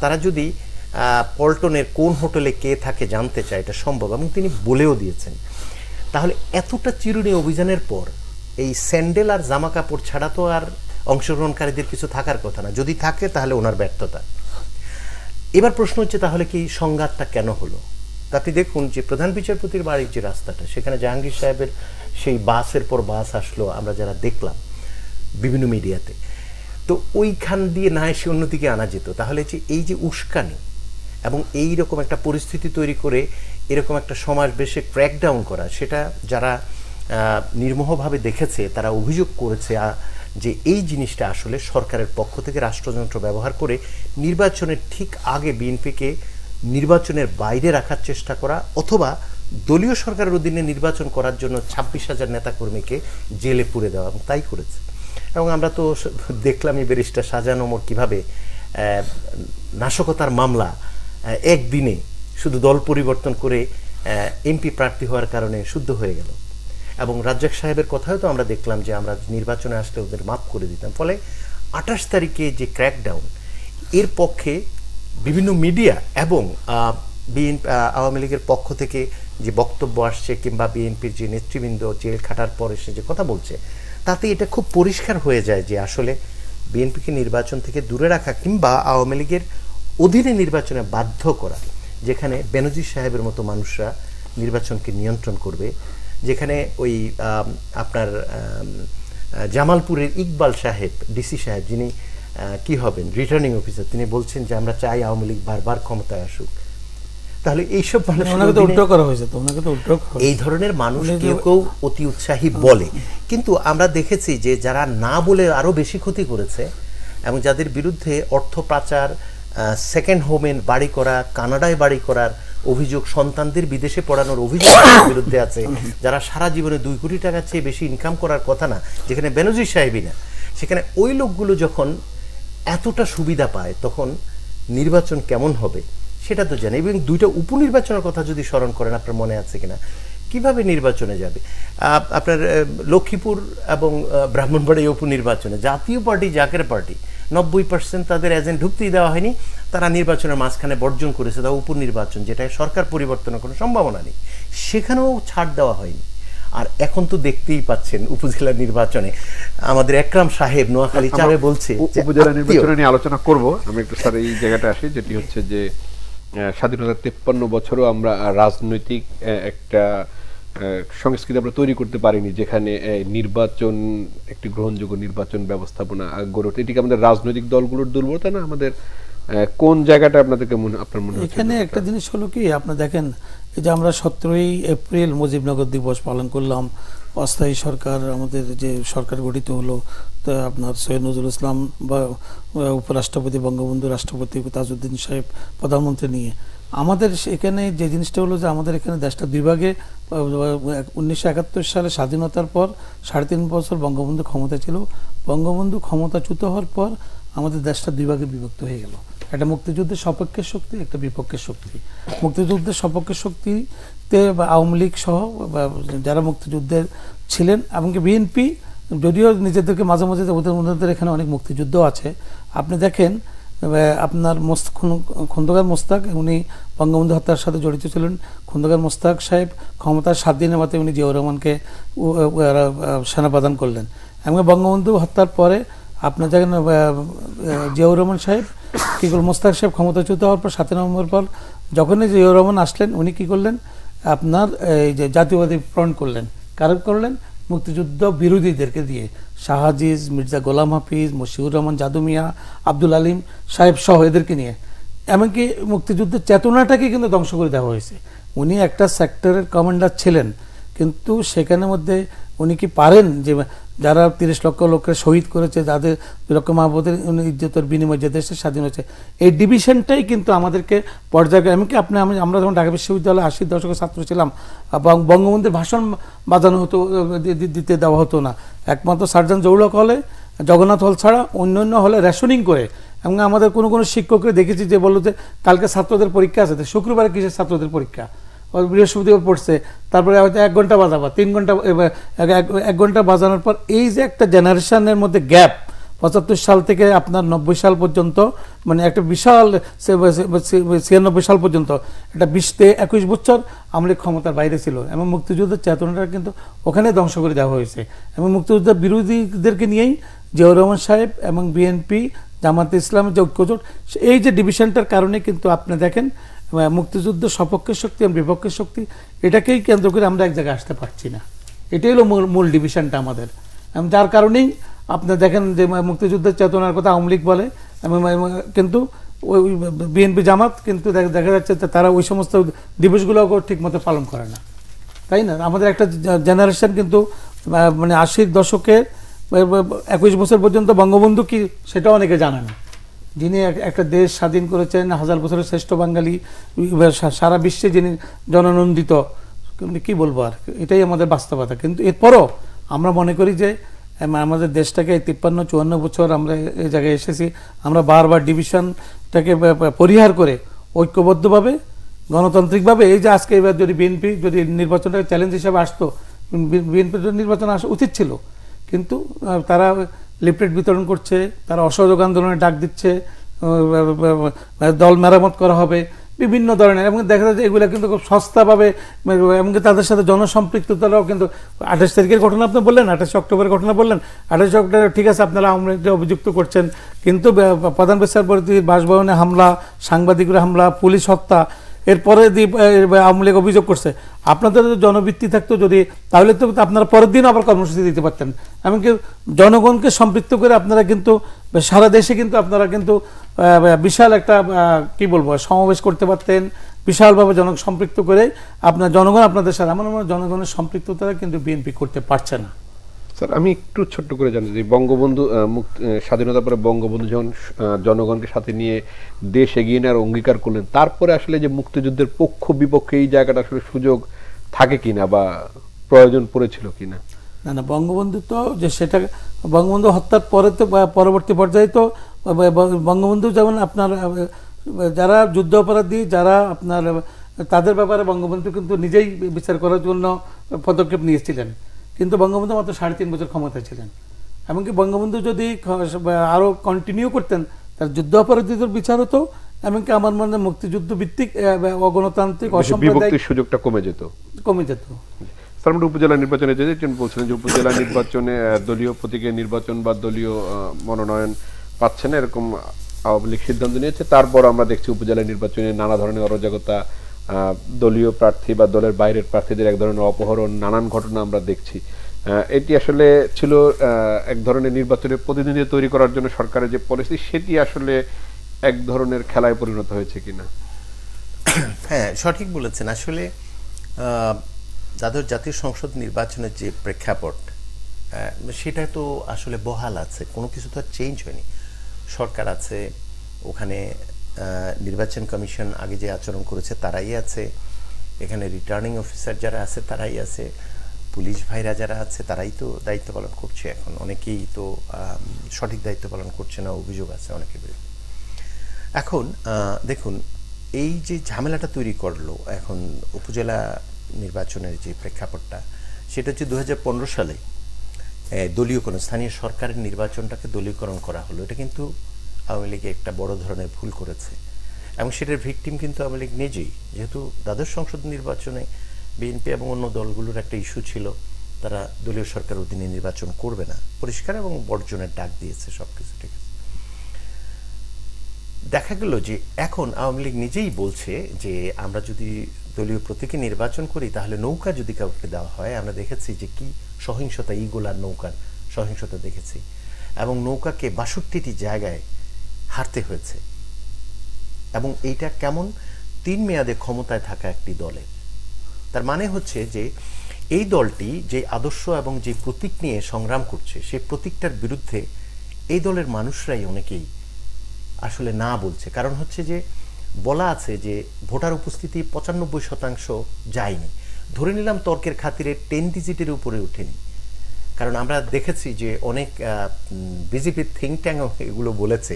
তারা যদি পল্টনের কোন হোটেলে কে থাকে জানতে চায় এটা সম্ভব এবং তিনি বলেও দিয়েছেন তাহলে এতটা চিরুনি অভিযানের পর এই স্যান্ডেল আর জামা কাপড় ছাড়া তো আর অংশগ্রহণকারীদের কিছু থাকার কথা না যদি থাকে তাহলে ওনার ব্যর্থতা এবার প্রশ্ন হচ্ছে তাহলে কি সংঘাতটা কেন হলো আপনি দেখুন যে প্রধান বিচারপতির বাড়ির যে রাস্তাটা সেখানে জাহাঙ্গীর সাহেবের সেই বাসের পর বাস আসলো আমরা যারা দেখলাম বিভিন্ন মিডিয়াতে তো ওইখান দিয়ে না এসে অন্যদিকে আনা যেত তাহলে যে এই যে উস্কানি এবং এই রকম একটা পরিস্থিতি তৈরি করে এরকম একটা সমাজ বেশে ক্র্যাকডাউন করা সেটা যারা নির্মোহভাবে দেখেছে তারা অভিযোগ করেছে যে এই জিনিসটা আসলে সরকারের পক্ষ থেকে রাষ্ট্রযন্ত্র ব্যবহার করে নির্বাচনের ঠিক আগে বিএনপিকে নির্বাচনের বাইরে রাখার চেষ্টা করা অথবা দলীয় সরকারের অধীনে নির্বাচন করার জন্য ছাব্বিশ হাজার নেতাকর্মীকে জেলে পুরে দেওয়া এবং তাই করেছে এবং আমরা তো দেখলাম এই ব্যারিস্টার শাহজাহান ওমর কীভাবে নাশকতার মামলা একদিনে শুধু দল পরিবর্তন করে এমপি প্রার্থী হওয়ার কারণে শুদ্ধ হয়ে গেল এবং রাজ্জাক সাহেবের কথাও তো আমরা দেখলাম যে আমরা নির্বাচনে আসলে ওদের মাফ করে দিতাম ফলে আঠাশ তারিখে যে ক্র্যাকডাউন এর পক্ষে বিভিন্ন মিডিয়া এবং বিএনপি আওয়ামী লীগের পক্ষ থেকে যে বক্তব্য আসছে কিংবা বিএনপির যে নেতৃবৃন্দ জেল খাটার পর সে যে কথা বলছে তাতে এটা খুব পরিষ্কার হয়ে যায় যে আসলে বিএনপিকে নির্বাচন থেকে দূরে রাখা কিংবা আওয়ামী লীগের অধীনে নির্বাচনে বাধ্য করা যেখানে বেনজির সাহেবের মতো মানুষরা নির্বাচনকে নিয়ন্ত্রণ করবে যেখানে ওই আপনার জামালপুরের ইকবাল সাহেব ডিসি সাহেব যিনি কি হবেন রিটার্নিং অফিসার তিনি বলছেন যে আমরা চাই আওয়ামী লীগ বারবার ক্ষমতায় আসুক তাহলে এইসব মানুষ মানে করা এই ধরনের মানুষ কেউ কেউ অতি উৎসাহী বলে কিন্তু আমরা দেখেছি যে যারা না বলে আরও বেশি ক্ষতি করেছে এবং যাদের বিরুদ্ধে অর্থ পাচার সেকেন্ড হোমেন বাড়ি করা কানাডায় বাড়ি করার অভিযোগ সন্তানদের বিদেশে পড়ানোর অভিযোগ বিরুদ্ধে আছে যারা সারা জীবনে দুই কোটি টাকার চেয়ে বেশি ইনকাম করার কথা না যেখানে বেনজির সাহেবই না সেখানে ওই লোকগুলো যখন এতটা সুবিধা পায় তখন নির্বাচন কেমন হবে সেটা তো জানি এবং দুইটা উপনির্বাচনের কথা যদি স্মরণ করেন আপনার মনে আছে কিনা কিভাবে নির্বাচনে যাবে আপনার লক্ষ্মীপুর এবং ব্রাহ্মণবাড়ি উপনির্বাচনে জাতীয় পার্টি জাকের পার্টি নব্বই পার্সেন্ট তাদের এজেন্ট ঢুকতেই দেওয়া হয়নি তারা নির্বাচনের মাঝখানে বর্জন করেছে তা উপনির্বাচন যেটা সরকার পরিবর্তনের কোনো সম্ভাবনা নেই সেখানেও ছাড় দেওয়া হয়নি আর এখন তো দেখতেই পাচ্ছেন উপজেলা নির্বাচনে আমাদের একরাম সাহেব নোয়াখালী চাবে বলছে উপজেলা নির্বাচনে নিয়ে আলোচনা করব আমি একটু স্যার এই জায়গাটা আসি যেটি হচ্ছে যে স্বাধীনতার তেপ্পান্ন বছরও আমরা রাজনৈতিক একটা সংস্কৃতি আমরা তৈরি করতে পারিনি যেখানে নির্বাচন একটি গ্রহণযোগ্য নির্বাচন ব্যবস্থাপনা গড়ে ওঠে এটিকে আমাদের রাজনৈতিক দলগুলোর দুর্বলতা না আমাদের কোন জায়গাটা আপনাদেরকে মনে আপনার মনে এখানে একটা জিনিস হলো কি আপনি দেখেন এই যে আমরা সতেরোই এপ্রিল মুজিবনগর দিবস পালন করলাম অস্থায়ী সরকার আমাদের যে সরকার গঠিত হলো আপনার সৈয়দ নজরুল ইসলাম বা উপরাষ্ট্রপতি বঙ্গবন্ধু রাষ্ট্রপতি তাজউদ্দিন সাহেব প্রধানমন্ত্রী নিয়ে আমাদের এখানে যে জিনিসটা হলো যে আমাদের এখানে দেশটা দুই ভাগে উনিশশো একাত্তর সালে স্বাধীনতার পর সাড়ে তিন বছর বঙ্গবন্ধু ক্ষমতা ছিল বঙ্গবন্ধু ক্ষমতাচ্যুত হওয়ার পর আমাদের দেশটা দুই ভাগে বিভক্ত হয়ে গেল একটা মুক্তিযুদ্ধের সপক্ষের শক্তি একটা বিপক্ষের শক্তি মুক্তিযুদ্ধের সপক্ষের শক্তিতে আওয়ামী লীগ সহ যারা মুক্তিযুদ্ধের ছিলেন এমনকি বিএনপি যদিও নিজেদেরকে মাঝে মাঝে ওদের এখানে অনেক মুক্তিযুদ্ধ আছে আপনি দেখেন আপনার মোস্ত খন্দকার মোস্তাক উনি বঙ্গবন্ধু হত্যার সাথে জড়িত ছিলেন খন্দকার মোস্তাক সাহেব ক্ষমতার সাত দিনের মাথায় উনি জিয়াউর রহমানকে প্রদান করলেন এবং বঙ্গবন্ধু হত্যার পরে আপনার দেখেন জিয়াউর রহমান সাহেব কী করল মোস্তাক সাহেব ক্ষমতাচ্যুত হওয়ার পর সাতই নভেম্বর পর যখনই জিয়াউর রহমান আসলেন উনি কি করলেন আপনার এই যে জাতীয়বাদী প্রণ করলেন কারণ করলেন মুক্তিযুদ্ধ বিরোধীদেরকে দিয়ে শাহাজিজ মির্জা গোলাম হাফিজ মশিউর রহমান যাদু মিয়া আব্দুল আলিম সাহেব সহ এদেরকে নিয়ে এমনকি মুক্তিযুদ্ধের চেতনাটাকে কিন্তু ধ্বংস করে দেওয়া হয়েছে উনি একটা সেক্টরের কমান্ডার ছিলেন কিন্তু সেখানের মধ্যে উনি কি পারেন যে যারা তিরিশ লক্ষ লোককে শহীদ করেছে যাদের লক্ষ মাহবুদের ইজ্জতের বিনিময়ে যে দেশের স্বাধীন হয়েছে এই ডিভিশনটাই কিন্তু আমাদেরকে পর্যায়ক্রমে এমনকি আপনি আমি আমরা যখন ঢাকা বিশ্ববিদ্যালয়ে আশির দশকের ছাত্র ছিলাম এবং বঙ্গবন্ধুর ভাষণ বাজানো হতো দিতে দেওয়া হতো না একমাত্র সার্জন জৌলক হলে জগন্নাথ হল ছাড়া অন্য অন্য হলে রেশনিং করে এবং আমাদের কোনো কোনো শিক্ষককে দেখেছি যে বললো যে কালকে ছাত্রদের পরীক্ষা আছে শুক্রবারে কিসের ছাত্রদের পরীক্ষা বৃহস্পতিবার পড়ছে তারপরে হয়তো এক ঘন্টা বাজাবা তিন ঘন্টা এক ঘন্টা বাজানোর পর এই যে একটা জেনারেশনের মধ্যে গ্যাপ পঁচাত্তর সাল থেকে আপনার নব্বই সাল পর্যন্ত মানে একটা বিশাল ছিয়ানব্বই সাল পর্যন্ত একটা বিশ থেকে একুশ বছর আমলে ক্ষমতার বাইরে ছিল এবং মুক্তিযুদ্ধের চেতনাটা কিন্তু ওখানে ধ্বংস করে দেওয়া হয়েছে এবং মুক্তিযুদ্ধের বিরোধীদেরকে নিয়েই জিয়াউর রহমান সাহেব এবং বিএনপি জামাত ইসলামের যে ঐক্যজোট এই যে ডিভিশনটার কারণে কিন্তু আপনি দেখেন মুক্তিযুদ্ধ সপক্ষের শক্তি এবং বিপক্ষের শক্তি এটাকেই কেন্দ্র করে আমরা এক জায়গায় আসতে পারছি না এটাই হলো মূল ডিভিশনটা আমাদের যার কারণেই আপনি দেখেন যে মুক্তিযুদ্ধের চেতনার কথা আওয়ামী লীগ বলে কিন্তু ওই বিএনপি জামাত কিন্তু দেখা যাচ্ছে তারা ওই সমস্ত দিবসগুলোকে ঠিক মতো পালন করে না তাই না আমাদের একটা জেনারেশন কিন্তু মানে আশির দশকের একুশ বছর পর্যন্ত বঙ্গবন্ধু কি সেটা অনেকে জানে না যিনি একটা দেশ স্বাধীন করেছেন হাজার বছরের শ্রেষ্ঠ বাঙালি সারা বিশ্বে যিনি জননন্দিত মানে কি বলবো আর এটাই আমাদের বাস্তবতা কিন্তু এরপরও আমরা মনে করি যে আমাদের দেশটাকে তিপ্পান্ন চুয়ান্ন বছর আমরা এই জায়গায় এসেছি আমরা বারবার ডিভিশনটাকে পরিহার করে ঐক্যবদ্ধভাবে গণতান্ত্রিকভাবে এই যে আজকে এবার যদি বিএনপি যদি নির্বাচনটাকে চ্যালেঞ্জ হিসাবে আসতো বিএনপির নির্বাচন আসা উচিত ছিল কিন্তু তারা লিপলেট বিতরণ করছে তারা অসহযোগ আন্দোলনে ডাক দিচ্ছে দল মেরামত করা হবে বিভিন্ন ধরনের এবং দেখা যাচ্ছে এগুলো কিন্তু খুব সস্তাভাবে এমনকি তাদের সাথে জনসম্পৃক্ততারাও কিন্তু আঠাশ তারিখের ঘটনা আপনি বললেন আঠাশে অক্টোবরের ঘটনা বললেন আঠাশে অক্টোবর ঠিক আছে আপনারা আমরা অভিযুক্ত করছেন কিন্তু প্রধান বিচারপতির বাসভবনে হামলা সাংবাদিকরা হামলা পুলিশ হত্যা এরপরে আওয়ামী লীগ অভিযোগ করছে আপনাদের জনবৃত্তি থাকতো যদি তাহলে তো আপনারা পরের দিন আবার কর্মসূচি দিতে পারতেন এমনকি জনগণকে সম্পৃক্ত করে আপনারা কিন্তু সারা দেশে কিন্তু আপনারা কিন্তু বিশাল একটা কি বলবো সমাবেশ করতে পারতেন বিশালভাবে জন সম্পৃক্ত করে আপনার জনগণ আপনাদের সাথে আমার মনে জনগণের সম্পৃক্ততা কিন্তু বিএনপি করতে পারছে না স্যার আমি একটু ছোট্ট করে জানতে চাই বঙ্গবন্ধু মুক্ত স্বাধীনতার পরে বঙ্গবন্ধু যখন জনগণকে সাথে নিয়ে দেশ এগিয়ে নেওয়ার অঙ্গীকার করলেন তারপরে আসলে যে মুক্তিযুদ্ধের পক্ষ বিপক্ষে এই জায়গাটা আসলে সুযোগ থাকে কিনা বা প্রয়োজন পড়েছিল কিনা না না বঙ্গবন্ধু তো যে সেটা বঙ্গবন্ধু হত্যার পরে তো পরবর্তী পর্যায়ে তো বঙ্গবন্ধু যেমন আপনার যারা যুদ্ধ অপরাধী যারা আপনার তাদের ব্যাপারে বঙ্গবন্ধু কিন্তু নিজেই বিচার করার জন্য পদক্ষেপ নিয়েছিলেন কিন্তু বঙ্গবন্ধু মাত্র সাড়ে তিন বছর ক্ষমতায় ছিলেন এমনকি বঙ্গবন্ধু যদি আরও কন্টিনিউ করতেন তার যুদ্ধ অপরাধীদের বিচার হতো এমনকি আমার মনে মুক্তিযুদ্ধ ভিত্তিক অগণতান্ত্রিক অসাম্প্রদায়িক সুযোগটা কমে যেত কমে যেত উপজেলা নির্বাচনে যে বলছিলেন যে উপজেলা নির্বাচনে দলীয় প্রতীকের নির্বাচন বা দলীয় মনোনয়ন পাচ্ছে না এরকম আওয়ামী লীগ সিদ্ধান্ত নিয়েছে তারপর আমরা দেখছি উপজেলা নির্বাচনে নানা ধরনের অরাজকতা দলীয় প্রার্থী বা দলের বাইরের প্রার্থীদের এক ধরনের অপহরণ নানান ঘটনা আমরা দেখছি এটি আসলে ছিল এক ধরনের নির্বাচনের প্রতিনিধি তৈরি করার জন্য সরকারের যে পলিসি সেটি আসলে এক ধরনের খেলায় পরিণত হয়েছে কিনা হ্যাঁ সঠিক বলেছেন আসলে যাদের জাতীয় সংসদ নির্বাচনের যে প্রেক্ষাপট সেটা তো আসলে বহাল আছে কোনো কিছু তো আর চেঞ্জ হয়নি সরকার আছে ওখানে নির্বাচন কমিশন আগে যে আচরণ করেছে তারাই আছে এখানে রিটার্নিং অফিসার যারা আছে তারাই আছে পুলিশ ভাইরা যারা আছে তারাই তো দায়িত্ব পালন করছে এখন অনেকেই তো সঠিক দায়িত্ব পালন করছে না অভিযোগ আছে অনেকের বিরুদ্ধে এখন দেখুন এই যে ঝামেলাটা তৈরি করলো এখন উপজেলা নির্বাচনের যে প্রেক্ষাপটটা সেটা হচ্ছে দু সালে দলীয় কোনো স্থানীয় সরকারের নির্বাচনটাকে দলীয়করণ করা হলো এটা কিন্তু আওয়ামী লীগ একটা বড় ধরনের ভুল করেছে এবং সেটার ভিকটিম কিন্তু আওয়ামী লীগ নিজেই যেহেতু দ্বাদশ সংসদ নির্বাচনে বিএনপি এবং অন্য দলগুলোর একটা ইস্যু ছিল তারা দলীয় সরকার অধীনে নির্বাচন করবে না পরিষ্কার এবং বর্জনের ডাক দিয়েছে সব কিছু ঠিক আছে দেখা গেল যে এখন আওয়ামী লীগ নিজেই বলছে যে আমরা যদি দলীয় প্রতীকে নির্বাচন করি তাহলে নৌকা যদি কাউকে দেওয়া হয় আমরা দেখেছি যে কি সহিংসতা ইগোলার নৌকার সহিংসতা দেখেছি এবং নৌকাকে বাষট্টিটি জায়গায় হারতে হয়েছে এবং এইটা কেমন তিন মেয়াদে ক্ষমতায় থাকা একটি দলের তার মানে হচ্ছে যে এই দলটি যে আদর্শ এবং যে প্রতীক নিয়ে সংগ্রাম করছে সেই প্রতীকটার বিরুদ্ধে এই দলের মানুষরাই অনেকেই আসলে না বলছে কারণ হচ্ছে যে বলা আছে যে ভোটার উপস্থিতি পঁচানব্বই শতাংশ যায়নি ধরে নিলাম তর্কের খাতিরে টেন ডিজিটের উপরে ওঠেনি কারণ আমরা দেখেছি যে অনেক বিজেপির থিঙ্ক ট্যাঙ্ক এগুলো বলেছে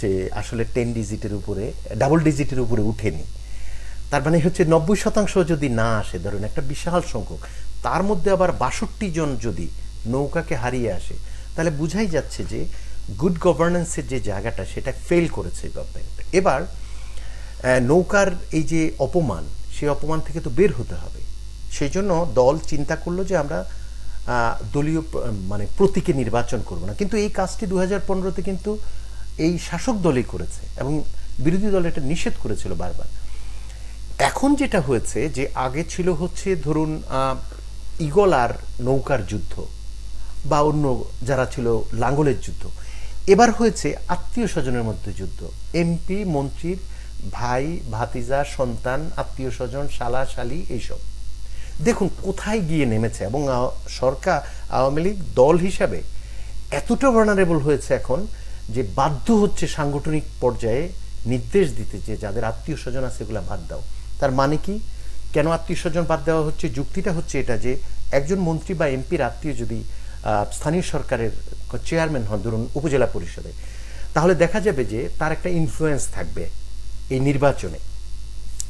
যে আসলে টেন ডিজিটের উপরে ডাবল ডিজিটের উপরে উঠেনি তার মানে হচ্ছে নব্বই শতাংশ যদি না আসে ধরুন একটা বিশাল সংখ্যক তার মধ্যে আবার বাষট্টি জন যদি নৌকাকে হারিয়ে আসে তাহলে বুঝাই যাচ্ছে যে গুড গভর্নেন্সের যে জায়গাটা সেটা ফেল করেছে গভর্নমেন্ট এবার নৌকার এই যে অপমান সেই অপমান থেকে তো বের হতে হবে সেই জন্য দল চিন্তা করলো যে আমরা দলীয় মানে প্রতীকে নির্বাচন করব না কিন্তু এই কাজটি দু হাজার পনেরোতে কিন্তু এই শাসক দলই করেছে এবং বিরোধী দল এটা নিষেধ করেছিল বারবার এখন যেটা হয়েছে যে আগে ছিল হচ্ছে ধরুন ইগল আর নৌকার যুদ্ধ বা অন্য যারা ছিল লাঙ্গলের যুদ্ধ এবার হয়েছে আত্মীয় স্বজনের মধ্যে যুদ্ধ এমপি মন্ত্রীর ভাই ভাতিজা সন্তান আত্মীয় স্বজন শালা শালি এইসব দেখুন কোথায় গিয়ে নেমেছে এবং সরকার আওয়ামী লীগ দল হিসাবে এতটা ভার্নারেবল হয়েছে এখন যে বাধ্য হচ্ছে সাংগঠনিক পর্যায়ে নির্দেশ দিতে যে যাদের আত্মীয় স্বজন আছে এগুলো বাদ দাও তার মানে কি কেন আত্মীয় স্বজন বাদ দেওয়া হচ্ছে যুক্তিটা হচ্ছে এটা যে একজন মন্ত্রী বা এমপির আত্মীয় যদি স্থানীয় সরকারের চেয়ারম্যান হন ধরুন উপজেলা পরিষদে তাহলে দেখা যাবে যে তার একটা ইনফ্লুয়েন্স থাকবে এই নির্বাচনে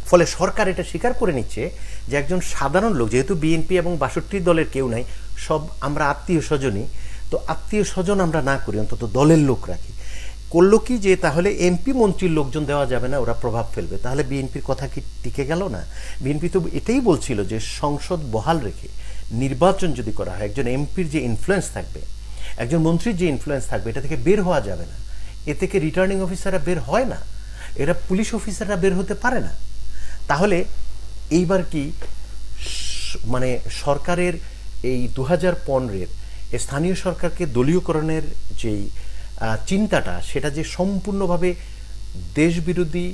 ফলে সরকার এটা স্বীকার করে নিচ্ছে যে একজন সাধারণ লোক যেহেতু বিএনপি এবং বাষট্টি দলের কেউ নাই সব আমরা আত্মীয় স্বজনই তো আত্মীয় স্বজন আমরা না করি অন্তত দলের লোক রাখি করলো কি যে তাহলে এমপি মন্ত্রীর লোকজন দেওয়া যাবে না ওরা প্রভাব ফেলবে তাহলে বিএনপির কথা কি টিকে গেল না বিএনপি তো এটাই বলছিল যে সংসদ বহাল রেখে নির্বাচন যদি করা হয় একজন এমপির যে ইনফ্লুয়েন্স থাকবে একজন মন্ত্রীর যে ইনফ্লুয়েন্স থাকবে এটা থেকে বের হওয়া যাবে না এ থেকে রিটার্নিং অফিসাররা বের হয় না এরা পুলিশ অফিসাররা বের হতে পারে না তাহলে এইবার কি মানে সরকারের এই দু হাজার পনেরোর স্থানীয় সরকারকে দলীয়করণের যেই চিন্তাটা সেটা যে সম্পূর্ণভাবে দেশ বিরোধী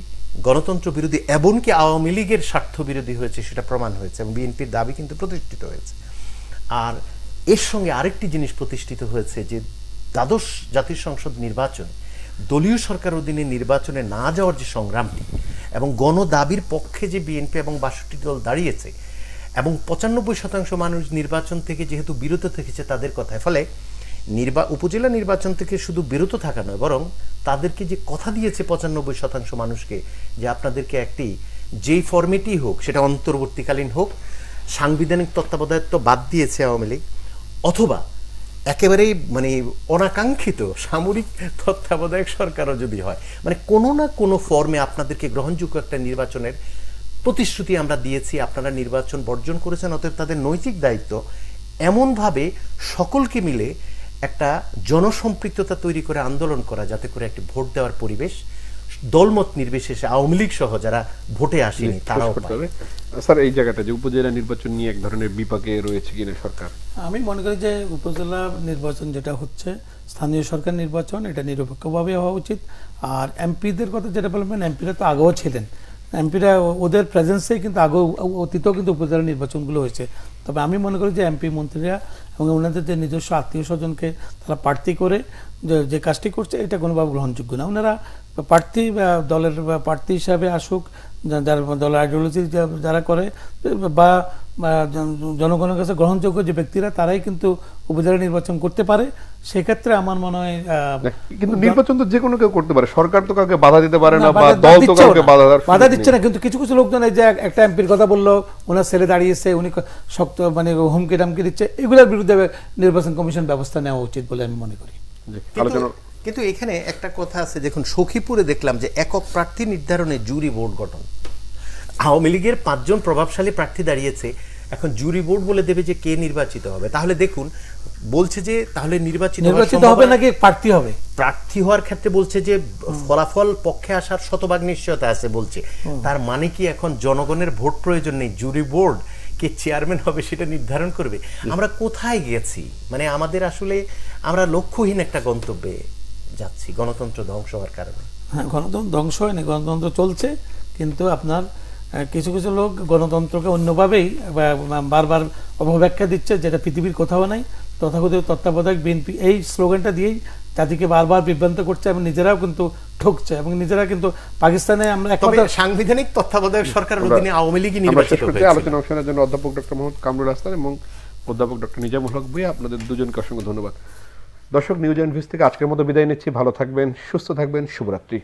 গণতন্ত্র বিরোধী এমনকি আওয়ামী লীগের স্বার্থ বিরোধী হয়েছে সেটা প্রমাণ হয়েছে এবং বিএনপির দাবি কিন্তু প্রতিষ্ঠিত হয়েছে আর এর সঙ্গে আরেকটি জিনিস প্রতিষ্ঠিত হয়েছে যে দ্বাদশ জাতীয় সংসদ নির্বাচন দলীয় সরকার অধীনে নির্বাচনে না যাওয়ার যে সংগ্রামটি এবং গণদাবির পক্ষে যে বিএনপি এবং বাষট্টি দল দাঁড়িয়েছে এবং পঁচানব্বই শতাংশ মানুষ নির্বাচন থেকে যেহেতু বিরত থেকেছে তাদের কথায় ফলে নির্বা উপজেলা নির্বাচন থেকে শুধু বিরত থাকা নয় বরং তাদেরকে যে কথা দিয়েছে পঁচানব্বই শতাংশ মানুষকে যে আপনাদেরকে একটি যেই ফর্মেটই হোক সেটা অন্তর্বর্তীকালীন হোক সাংবিধানিক তত্ত্বাবধায়ত্ব বাদ দিয়েছে আওয়ামী লীগ অথবা একেবারেই মানে অনাকাঙ্ক্ষিত সামরিক তত্ত্বাবধায়ক সরকারও যদি হয় মানে কোনো না কোনো ফর্মে আপনাদেরকে গ্রহণযোগ্য একটা নির্বাচনের প্রতিশ্রুতি আমরা দিয়েছি আপনারা নির্বাচন বর্জন করেছেন অতএব তাদের নৈতিক দায়িত্ব এমনভাবে সকলকে মিলে একটা জনসম্পৃক্ততা তৈরি করে আন্দোলন করা যাতে করে একটি ভোট দেওয়ার পরিবেশ দলমত নির্বিশেষে আওয়ামী লীগ সহ যারা ভোটে আসেনি তারাও স্যার এই জায়গাটা যে উপজেলা নির্বাচন নিয়ে এক ধরনের বিপাকে রয়েছে কিনা সরকার আমি মনে করি যে উপজেলা নির্বাচন যেটা হচ্ছে স্থানীয় সরকার নির্বাচন এটা নিরপেক্ষভাবে হওয়া উচিত আর এমপিদের কথা যেটা বলবেন এমপিরা তো আগেও ছিলেন এমপিরা ওদের প্রেজেন্সেই কিন্তু আগেও অতীতেও কিন্তু উপজেলা নির্বাচনগুলো হয়েছে তবে আমি মনে করি যে এমপি মন্ত্রীরা এবং ওনাদের যে নিজস্ব আত্মীয় স্বজনকে তারা প্রার্থী করে যে কাজটি করছে এটা কোনোভাবে গ্রহণযোগ্য না ওনারা প্রার্থী দলের প্রার্থী হিসাবে আসুক যারা দলের আইডিওলজি যারা করে বা জনগণের কাছে গ্রহণযোগ্য যে ব্যক্তিরা তারাই কিন্তু উপজেলা নির্বাচন করতে পারে সেক্ষেত্রে আমার মনে হয় কিন্তু নির্বাচন তো যে কোনো কেউ করতে পারে সরকার তো কাউকে বাধা দিতে পারে না বা দল তো কাউকে বাধা বাধা দিচ্ছে না কিন্তু কিছু কিছু লোকজন এই যে একটা এমপির কথা বললো ওনার ছেলে দাঁড়িয়েছে উনি শক্ত মানে হুমকি টামকি দিচ্ছে এগুলোর বিরুদ্ধে নির্বাচন কমিশন ব্যবস্থা নেওয়া উচিত বলে আমি মনে করি আলোচনা কিন্তু এখানে একটা কথা আছে দেখুন সখীপুরে দেখলাম যে একক প্রার্থী নির্ধারণে জুরি বোর্ড গঠন আওয়ামী লীগের পাঁচজন প্রভাবশালী প্রার্থী দাঁড়িয়েছে এখন জুরি বোর্ড বলে দেবে যে কে নির্বাচিত হবে তাহলে দেখুন বলছে যে তাহলে নির্বাচিত হবে নাকি প্রার্থী হবে প্রার্থী হওয়ার ক্ষেত্রে বলছে যে ফলাফল পক্ষে আসার শতভাগ নিশ্চয়তা আছে বলছে তার মানে কি এখন জনগণের ভোট প্রয়োজন নেই জুরি বোর্ড কে চেয়ারম্যান হবে সেটা নির্ধারণ করবে আমরা কোথায় গেছি মানে আমাদের আসলে আমরা লক্ষ্যহীন একটা গন্তব্যে যাচ্ছি গণতন্ত্র ধ্বংস হওয়ার কারণে হ্যাঁ গণতন্ত্র ধ্বংস হয়নি গণতন্ত্র চলছে কিন্তু আপনার কিছু কিছু লোক গণতন্ত্রকে অন্যভাবেই বারবার অপব্যাখ্যা দিচ্ছে যেটা পৃথিবীর কোথাও নাই তথাকথিত তত্ত্বাবধায়ক বিএনপি এই স্লোগানটা দিয়েই জাতিকে বারবার বিভ্রান্ত করছে এবং নিজেরাও কিন্তু ঠকছে এবং নিজেরা কিন্তু পাকিস্তানে আমরা একমাত্র সাংবিধানিক তত্ত্বাবধায়ক সরকারের অধীনে আওয়ামী লীগই নির্বাচিত হয়েছে আলোচনা অংশ জন্য অধ্যাপক ডক্টর মোহাম্মদ কামরুল হাসান এবং অধ্যাপক ডক্টর নিজামুল হক ভাই আপনাদের দুজনকে অসংখ্য ধন্যবাদ দর্শক নিউজ এন ভিউজ থেকে আজকের মতো বিদায় নিচ্ছি ভালো থাকবেন সুস্থ থাকবেন শুভরাত্রি